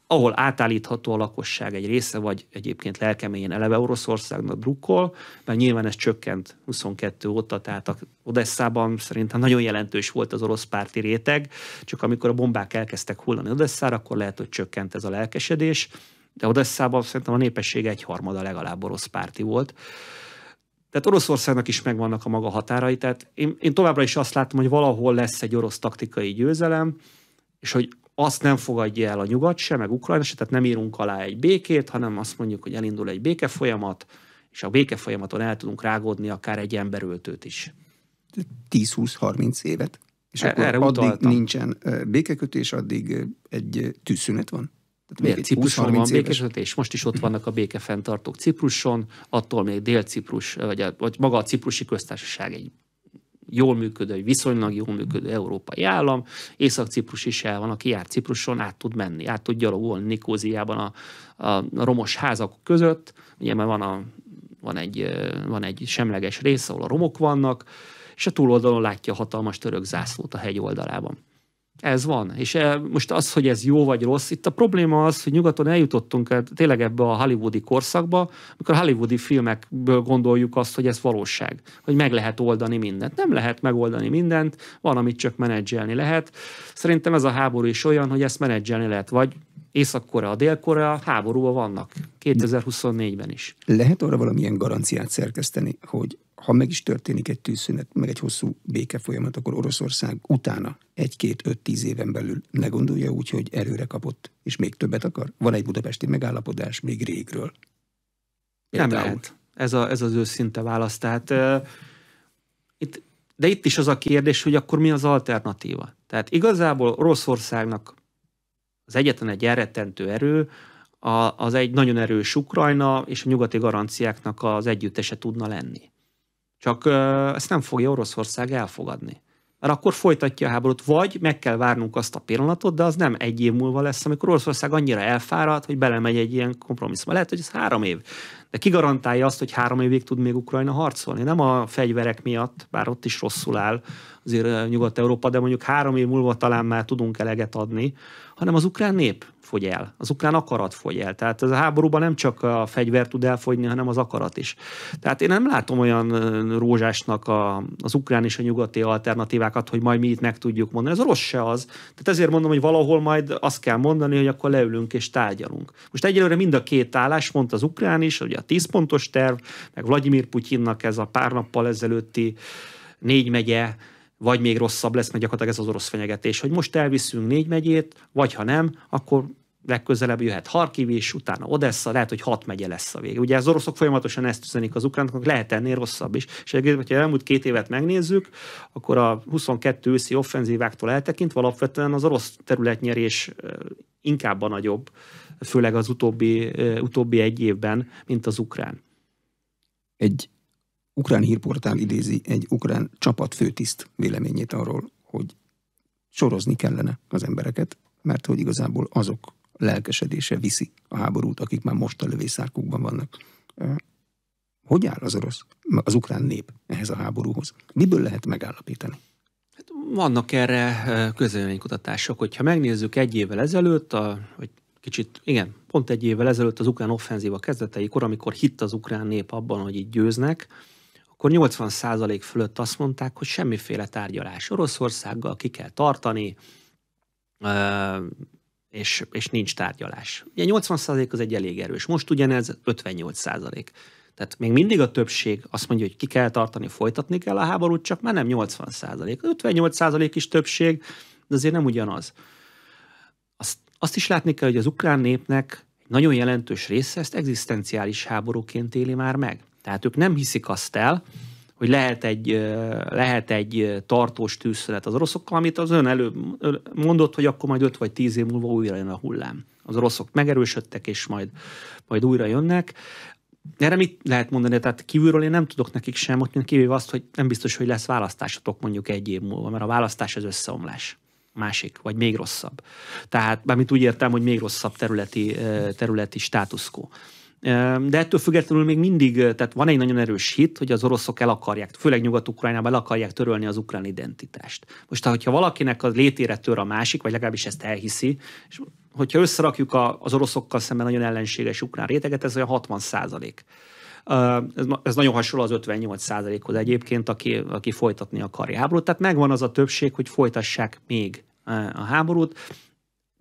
ahol átállítható a lakosság egy része, vagy egyébként lelkeményen eleve Oroszországnak drukkol, mert nyilván ez csökkent 22 óta, tehát a Odesszában szerintem nagyon jelentős volt az orosz párti réteg, csak amikor a bombák elkezdtek hullani Odesszára, akkor lehet, hogy csökkent ez a lelkesedés. De Odesszában szerintem a népesség egyharmada legalább orosz párti volt. Tehát Oroszországnak is megvannak a maga határai, tehát én, én továbbra is azt látom, hogy valahol lesz egy orosz taktikai győzelem, és hogy azt nem fogadja el a nyugat se, meg Ukrajna se, tehát nem írunk alá egy békét, hanem azt mondjuk, hogy elindul egy békefolyamat, és a békefolyamaton el tudunk rágódni akár egy emberöltőt is. 10-20-30 évet. És e, akkor addig utaltam. nincsen békekötés, addig egy tűzszünet van? Tehát miért Cipruson van és Most is ott vannak a békefenntartók Cipruson, attól még Dél-Ciprus, vagy, vagy maga a ciprusi köztársaság egy jól működő, egy viszonylag jól működő európai állam. Észak-Ciprus is el van, aki jár Cipruson, át tud menni, át tud gyalogolni Nikóziában a, a romos házak között. Ugye mert van, a, van, egy, van egy semleges rész, ahol a romok vannak, és a túloldalon látja a hatalmas török zászlót a hegy oldalában. Ez van. És eh, most az, hogy ez jó vagy rossz, itt a probléma az, hogy nyugaton eljutottunk tényleg ebbe a hollywoodi korszakba, amikor a hollywoodi filmekből gondoljuk azt, hogy ez valóság, hogy meg lehet oldani mindent. Nem lehet megoldani mindent, van, amit csak menedzselni lehet. Szerintem ez a háború is olyan, hogy ezt menedzselni lehet, vagy Észak-Korea, Dél-Korea háborúban vannak, 2024-ben is. Lehet arra valamilyen garanciát szerkeszteni, hogy ha meg is történik egy tűzszünet, meg egy hosszú béke folyamat, akkor Oroszország utána egy-két-öt-tíz éven belül ne gondolja úgy, hogy erőre kapott, és még többet akar? Van egy budapesti megállapodás még régről. Például. Nem lehet. Ez, a, ez az őszinte válasz. Tehát, uh, itt, de itt is az a kérdés, hogy akkor mi az alternatíva. Tehát igazából Oroszországnak az egyetlen egy elrettentő erő, a, az egy nagyon erős Ukrajna és a nyugati garanciáknak az együttese tudna lenni. Csak ezt nem fogja Oroszország elfogadni. Mert akkor folytatja a háborút, vagy meg kell várnunk azt a pillanatot, de az nem egy év múlva lesz, amikor Oroszország annyira elfáradt, hogy belemegy egy ilyen kompromisszum. Lehet, hogy ez három év. De ki garantálja azt, hogy három évig tud még Ukrajna harcolni? Nem a fegyverek miatt, bár ott is rosszul áll azért Nyugat-Európa, de mondjuk három év múlva talán már tudunk eleget adni hanem az ukrán nép fogy el, az ukrán akarat fogy el. Tehát ez a háborúban nem csak a fegyver tud elfogyni, hanem az akarat is. Tehát én nem látom olyan rózsásnak a, az ukrán és a nyugati alternatívákat, hogy majd mi itt meg tudjuk mondani. Ez rossz se az. Tehát ezért mondom, hogy valahol majd azt kell mondani, hogy akkor leülünk és tárgyalunk. Most egyelőre mind a két állás, mondta az ukrán is, ugye a tízpontos pontos terv, meg Vladimir Putyinnak ez a pár nappal ezelőtti négy megye vagy még rosszabb lesz, mert gyakorlatilag ez az orosz fenyegetés, hogy most elviszünk négy megyét, vagy ha nem, akkor legközelebb jöhet Harkiv is, utána Odessa, lehet, hogy hat megye lesz a vége. Ugye az oroszok folyamatosan ezt üzenik az ukránoknak, lehet ennél rosszabb is. És egyébként, ha elmúlt két évet megnézzük, akkor a 22 őszi offenzíváktól eltekintve alapvetően az orosz területnyerés inkább a nagyobb, főleg az utóbbi, utóbbi egy évben, mint az ukrán. Egy ukrán hírportál idézi egy ukrán főtiszt véleményét arról, hogy sorozni kellene az embereket, mert hogy igazából azok lelkesedése viszi a háborút, akik már most a lövészárkukban vannak. Hogy áll az orosz, az ukrán nép ehhez a háborúhoz? Miből lehet megállapítani? Hát vannak erre közvéleménykutatások. Hogyha megnézzük egy évvel ezelőtt, a, vagy kicsit, igen, pont egy évvel ezelőtt az ukrán offenzíva kezdeteikor, amikor hitt az ukrán nép abban, hogy így győznek, akkor 80% fölött azt mondták, hogy semmiféle tárgyalás Oroszországgal ki kell tartani, és, és nincs tárgyalás. Ugye 80% az egy elég erős. Most ugyanez 58%. Tehát még mindig a többség azt mondja, hogy ki kell tartani, folytatni kell a háborút, csak már nem 80 százalék. 58 százalék is többség, de azért nem ugyanaz. Azt, azt is látni kell, hogy az ukrán népnek nagyon jelentős része ezt egzisztenciális háborúként éli már meg. Tehát ők nem hiszik azt el, hogy lehet egy, lehet egy tartós tűzszünet az oroszokkal, amit az ön előbb mondott, hogy akkor majd 5 vagy 10 év múlva újra jön a hullám. Az oroszok megerősödtek, és majd, majd újra jönnek. Erre mit lehet mondani? Tehát kívülről én nem tudok nekik sem, ott kivéve azt, hogy nem biztos, hogy lesz választásotok mondjuk egy év múlva, mert a választás az összeomlás másik, vagy még rosszabb. Tehát, bármit úgy értem, hogy még rosszabb területi, területi státuszkó. De ettől függetlenül még mindig, tehát van egy nagyon erős hit, hogy az oroszok el akarják, főleg Nyugat-Ukrajnában el akarják törölni az ukrán identitást. Most, hogyha valakinek a létére tör a másik, vagy legalábbis ezt elhiszi, és hogyha összerakjuk az oroszokkal szemben nagyon ellenséges ukrán réteget, ez olyan 60 százalék. Ez, ez nagyon hasonló az 58 százalékhoz egyébként, aki, aki folytatni akarja háborút. Tehát megvan az a többség, hogy folytassák még a háborút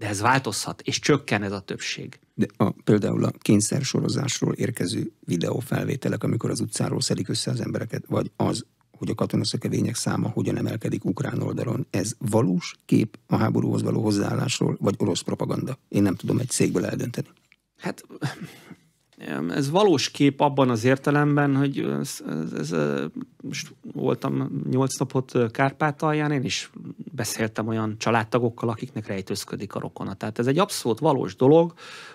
de ez változhat, és csökken ez a többség. De a, például a kényszersorozásról érkező videófelvételek, amikor az utcáról szedik össze az embereket, vagy az, hogy a katonaszökevények száma hogyan emelkedik ukrán oldalon, ez valós kép a háborúhoz való hozzáállásról, vagy orosz propaganda? Én nem tudom egy székből eldönteni. Hát ez valós kép abban az értelemben, hogy ez, ez, ez, most voltam nyolc napot Kárpátalján, én is beszéltem olyan családtagokkal, akiknek rejtőzködik a rokona. Tehát ez egy abszolút valós dolog,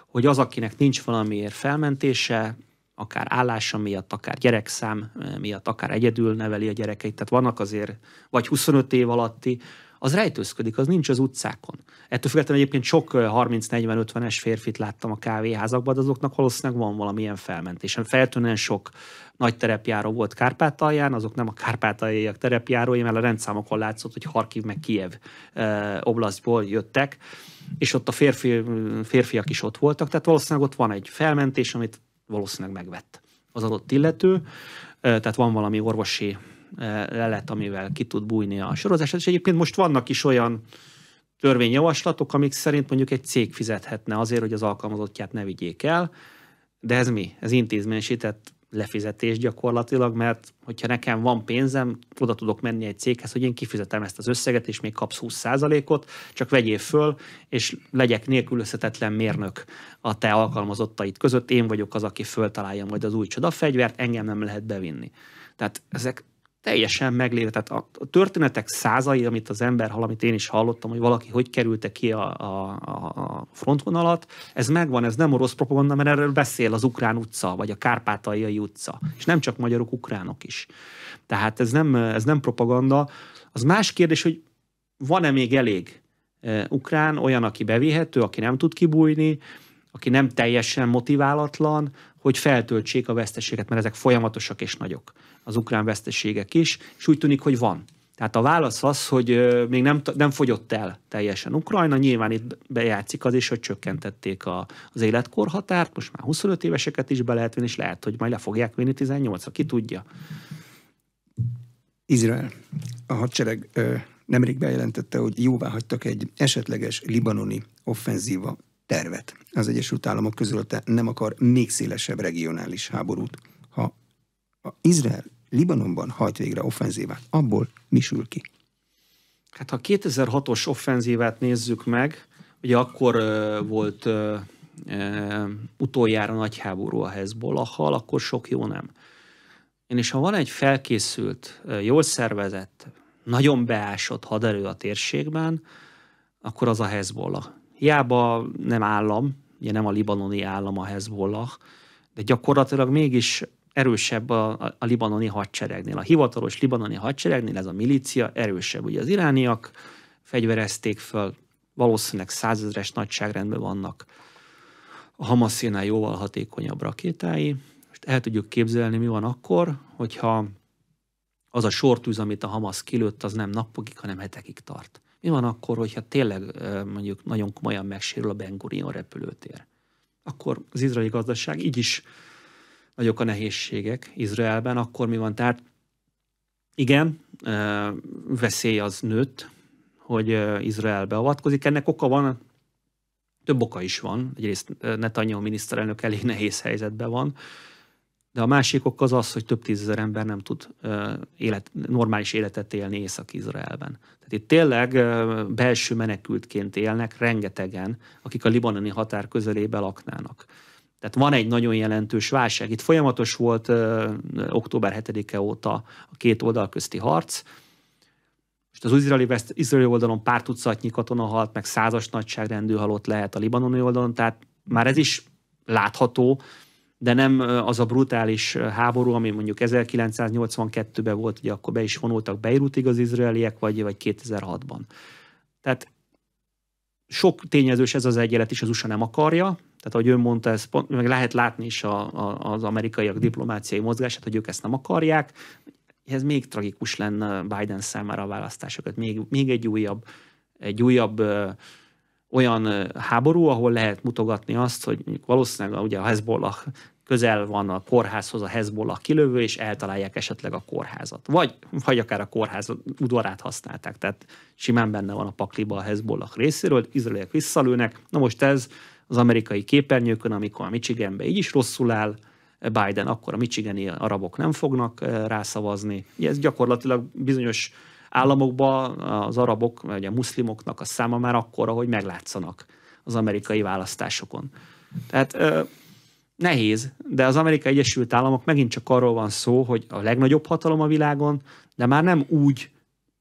hogy az, akinek nincs valamiért felmentése, akár állása miatt, akár gyerekszám miatt, akár egyedül neveli a gyerekeit, tehát vannak azért, vagy 25 év alatti, az rejtőzködik, az nincs az utcákon. Ettől függetlenül egyébként sok 30-40-50-es férfit láttam a kávéházakban, de azoknak valószínűleg van valamilyen felmentésen. Feltűnően sok nagy terepjáró volt Kárpátalján, azok nem a kárpátaljaiak terepjárói, mert a rendszámokon látszott, hogy Harkiv meg Kiev oblastból oblasztból jöttek, és ott a férfi, férfiak is ott voltak, tehát valószínűleg ott van egy felmentés, amit valószínűleg megvett az adott illető, tehát van valami orvosi E, lelet, amivel ki tud bújni a sorozás. És egyébként most vannak is olyan törvényjavaslatok, amik szerint mondjuk egy cég fizethetne azért, hogy az alkalmazottját ne vigyék el, de ez mi? Ez intézményesített lefizetés gyakorlatilag, mert hogyha nekem van pénzem, oda tudok menni egy céghez, hogy én kifizetem ezt az összeget, és még kapsz 20%-ot, csak vegyél föl, és legyek nélkülözhetetlen mérnök a te alkalmazottaid között. Én vagyok az, aki föltalálja majd az új csodafegyvert, engem nem lehet bevinni. Tehát ezek teljesen meglévő. Tehát a, történetek százai, amit az ember hall, amit én is hallottam, hogy valaki hogy kerülte ki a, a, a frontvonalat, ez megvan, ez nem orosz propaganda, mert erről beszél az Ukrán utca, vagy a Kárpátaljai utca. És nem csak magyarok, ukránok is. Tehát ez nem, ez nem propaganda. Az más kérdés, hogy van-e még elég e, ukrán, olyan, aki bevihető, aki nem tud kibújni, aki nem teljesen motiválatlan, hogy feltöltsék a veszteséget, mert ezek folyamatosak és nagyok az ukrán veszteségek is, és úgy tűnik, hogy van. Tehát a válasz az, hogy még nem, nem fogyott el teljesen Ukrajna, nyilván itt bejátszik az is, hogy csökkentették a, az életkorhatárt, most már 25 éveseket is be lehet vinni, és lehet, hogy majd le fogják vinni 18-ra, ki tudja. Izrael. A hadsereg ö, nemrég bejelentette, hogy jóvá hagytak egy esetleges libanoni offenzíva tervet. Az Egyesült Államok közölte nem akar még szélesebb regionális háborút. Ha, ha Izrael Libanonban hajt végre offenzívát, abból mi sül ki? Hát ha 2006-os offenzívát nézzük meg, ugye akkor uh, volt uh, uh, utoljára nagy háború a Hezbollahhal, akkor sok jó nem. Én is, ha van egy felkészült, jól szervezett, nagyon beásott haderő a térségben, akkor az a Hezbollah. Hiába nem állam, ugye nem a libanoni állam a Hezbollah, de gyakorlatilag mégis erősebb a, a, a libanoni hadseregnél. A hivatalos libanoni hadseregnél ez a milícia erősebb. Ugye az irániak fegyverezték föl, valószínűleg százezres nagyságrendben vannak a Hamaszénál jóval hatékonyabb rakétái. Most el tudjuk képzelni, mi van akkor, hogyha az a sortűz, amit a Hamas kilőtt, az nem napokig, hanem hetekig tart. Mi van akkor, hogyha tényleg mondjuk nagyon komolyan megsérül a Ben Gurion repülőtér? Akkor az izraeli gazdaság így is nagyok a nehézségek Izraelben, akkor mi van? Tehát igen, veszély az nőtt, hogy Izrael beavatkozik. Ennek oka van, több oka is van. Egyrészt Netanyahu miniszterelnök elég nehéz helyzetben van, de a másik ok az az, hogy több tízezer ember nem tud élet, normális életet élni Észak-Izraelben. Tehát itt tényleg belső menekültként élnek rengetegen, akik a libanoni határ közelébe laknának. Tehát van egy nagyon jelentős válság. Itt folyamatos volt ö, október 7-e óta a két oldal közti harc. Most az izraeli, izraeli oldalon pár tucatnyi katona halt, meg százas nagyságrendű halott lehet a libanoni oldalon, tehát már ez is látható, de nem az a brutális háború, ami mondjuk 1982-ben volt, ugye akkor be is vonultak Beirutig az izraeliek, vagy, vagy 2006-ban. Tehát sok tényezős ez az egyenlet is, az USA nem akarja, tehát ahogy ön mondta, ez pont, meg lehet látni is a, a, az amerikaiak diplomáciai mozgását, hogy ők ezt nem akarják. Ez még tragikus lenne Biden számára a választásokat, még, még egy újabb, egy újabb ö, olyan háború, ahol lehet mutogatni azt, hogy valószínűleg ugye a Hezbollah közel van a kórházhoz a Hezbollah kilövő, és eltalálják esetleg a kórházat. Vagy, vagy akár a kórház udvarát használták, tehát simán benne van a pakliba a Hezbollah részéről, izraeliek visszalőnek. Na most ez az amerikai képernyőkön, amikor a Michiganbe így is rosszul áll, Biden, akkor a michigani arabok nem fognak eh, rászavazni. ez gyakorlatilag bizonyos államokban az arabok, vagy a muszlimoknak a száma már akkora, hogy meglátszanak az amerikai választásokon. Tehát eh, Nehéz, de az Amerikai Egyesült Államok megint csak arról van szó, hogy a legnagyobb hatalom a világon, de már nem úgy,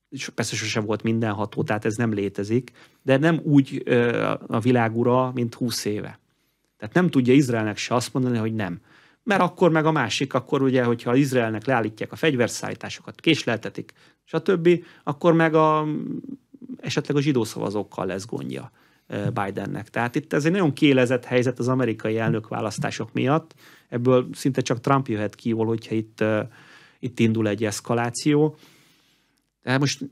és persze sose volt mindenható, tehát ez nem létezik, de nem úgy ö, a világura, mint 20 éve. Tehát nem tudja Izraelnek se azt mondani, hogy nem. Mert akkor meg a másik, akkor ugye, hogyha Izraelnek leállítják a fegyverszállításokat, késleltetik, stb., akkor meg a, esetleg a zsidó szavazókkal lesz gondja. Bidennek. Tehát itt ez egy nagyon kélezett helyzet az amerikai elnök választások miatt. Ebből szinte csak Trump jöhet ki jól, hogyha itt, itt indul egy eszkaláció. De hát most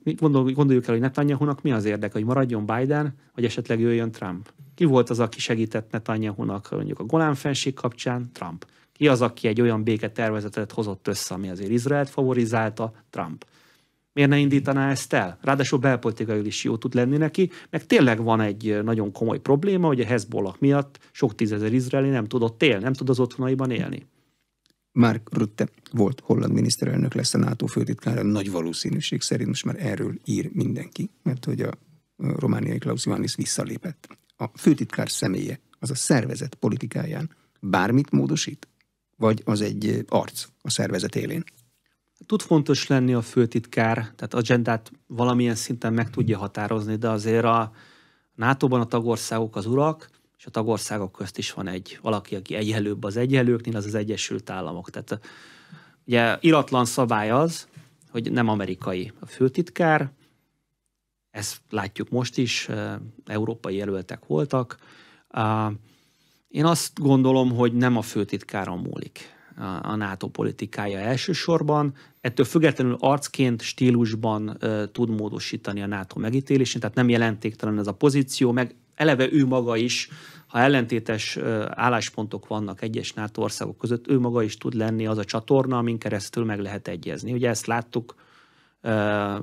gondoljuk el, hogy Netanyahu-nak mi az érdeke, hogy maradjon Biden, vagy esetleg jöjjön Trump. Ki volt az, aki segített Netanyahu-nak mondjuk a Golán fenség kapcsán? Trump. Ki az, aki egy olyan béketervezetet hozott össze, ami azért Izraelt favorizálta? Trump miért ne indítaná ezt el? Ráadásul belpolitikai is jó tud lenni neki, meg tényleg van egy eh, nagyon komoly probléma, hogy a Hezbollah miatt sok tízezer izraeli nem tudott élni, nem tud az otthonaiban élni. Mark Rutte volt holland miniszterelnök lesz a NATO főtitkára, nagy valószínűség szerint most már erről ír mindenki, mert hogy a romániai Klaus Ioannis visszalépett. A főtitkár személye az a szervezet politikáján bármit módosít? Vagy az egy eh, arc a szervezet élén? tud fontos lenni a főtitkár, tehát agendát valamilyen szinten meg tudja határozni, de azért a NATO-ban a tagországok az urak, és a tagországok közt is van egy valaki, aki egyelőbb az egyelőknél, az az Egyesült Államok. Tehát ugye iratlan szabály az, hogy nem amerikai a főtitkár, ezt látjuk most is, eh, európai jelöltek voltak. Ah, én azt gondolom, hogy nem a főtitkáron múlik a NATO politikája elsősorban. Ettől függetlenül arcként, stílusban tud módosítani a NATO megítélését, tehát nem jelentéktelen ez a pozíció, meg eleve ő maga is, ha ellentétes álláspontok vannak egyes NATO országok között, ő maga is tud lenni az a csatorna, amin keresztül meg lehet egyezni. Ugye ezt láttuk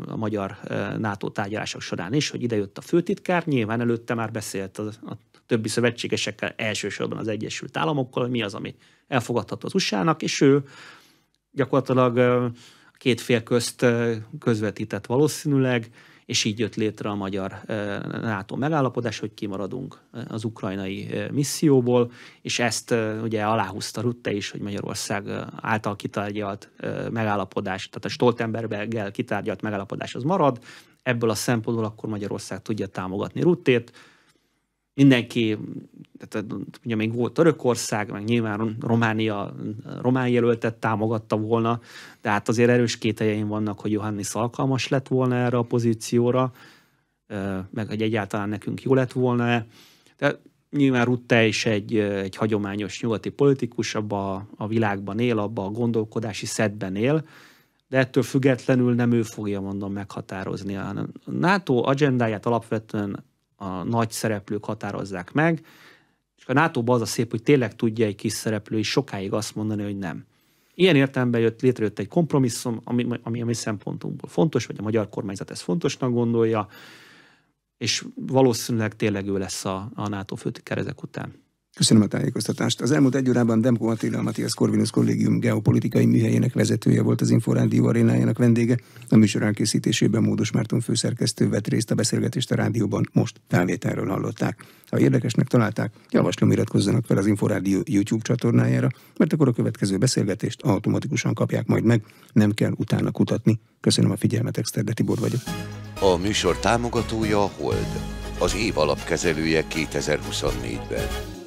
a magyar NATO tárgyalások során is, hogy idejött a főtitkár, nyilván előtte már beszélt a, a többi szövetségesekkel, elsősorban az Egyesült Államokkal, hogy mi az, ami elfogadható az USA-nak, és ő gyakorlatilag a két fél közt közvetített valószínűleg, és így jött létre a magyar NATO megállapodás, hogy kimaradunk az ukrajnai misszióból, és ezt ugye aláhúzta Rutte is, hogy Magyarország által kitárgyalt megállapodás, tehát a Stoltenberggel kitárgyalt megállapodás az marad, ebből a szempontból akkor Magyarország tudja támogatni Ruttét, mindenki, tehát eh, ugye még volt Törökország, meg nyilván Románia, román jelöltet támogatta volna, de hát azért erős kételjeim vannak, hogy Johannis alkalmas lett volna erre a pozícióra, eh, meg hogy egyáltalán nekünk jó lett volna-e. De nyilván Rutte is egy, eh, egy hagyományos nyugati politikus, abba a, a világban él, abba a gondolkodási szedben él, de ettől függetlenül nem ő fogja, mondom, meghatározni. A NATO agendáját alapvetően a nagy szereplők határozzák meg. És a nato az a szép, hogy tényleg tudja egy kis szereplő is sokáig azt mondani, hogy nem. Ilyen értelemben jött, létrejött egy kompromisszum, ami, ami a mi szempontunkból fontos, vagy a magyar kormányzat ezt fontosnak gondolja, és valószínűleg tényleg ő lesz a, a NATO főtitkár ezek után. Köszönöm a tájékoztatást. Az elmúlt egy órában Demko Attila, a Matthias Corvinus Kollégium geopolitikai műhelyének vezetője volt az Inforádió arénájának vendége. A műsor elkészítésében Módos Márton főszerkesztő vett részt a beszélgetést a rádióban, most felvételről hallották. Ha érdekesnek találták, javaslom iratkozzanak fel az Inforádió YouTube csatornájára, mert akkor a következő beszélgetést automatikusan kapják majd meg, nem kell utána kutatni. Köszönöm a figyelmet, Exterde Tibor vagyok. A műsor támogatója a Hold, az év alapkezelője 2024-ben.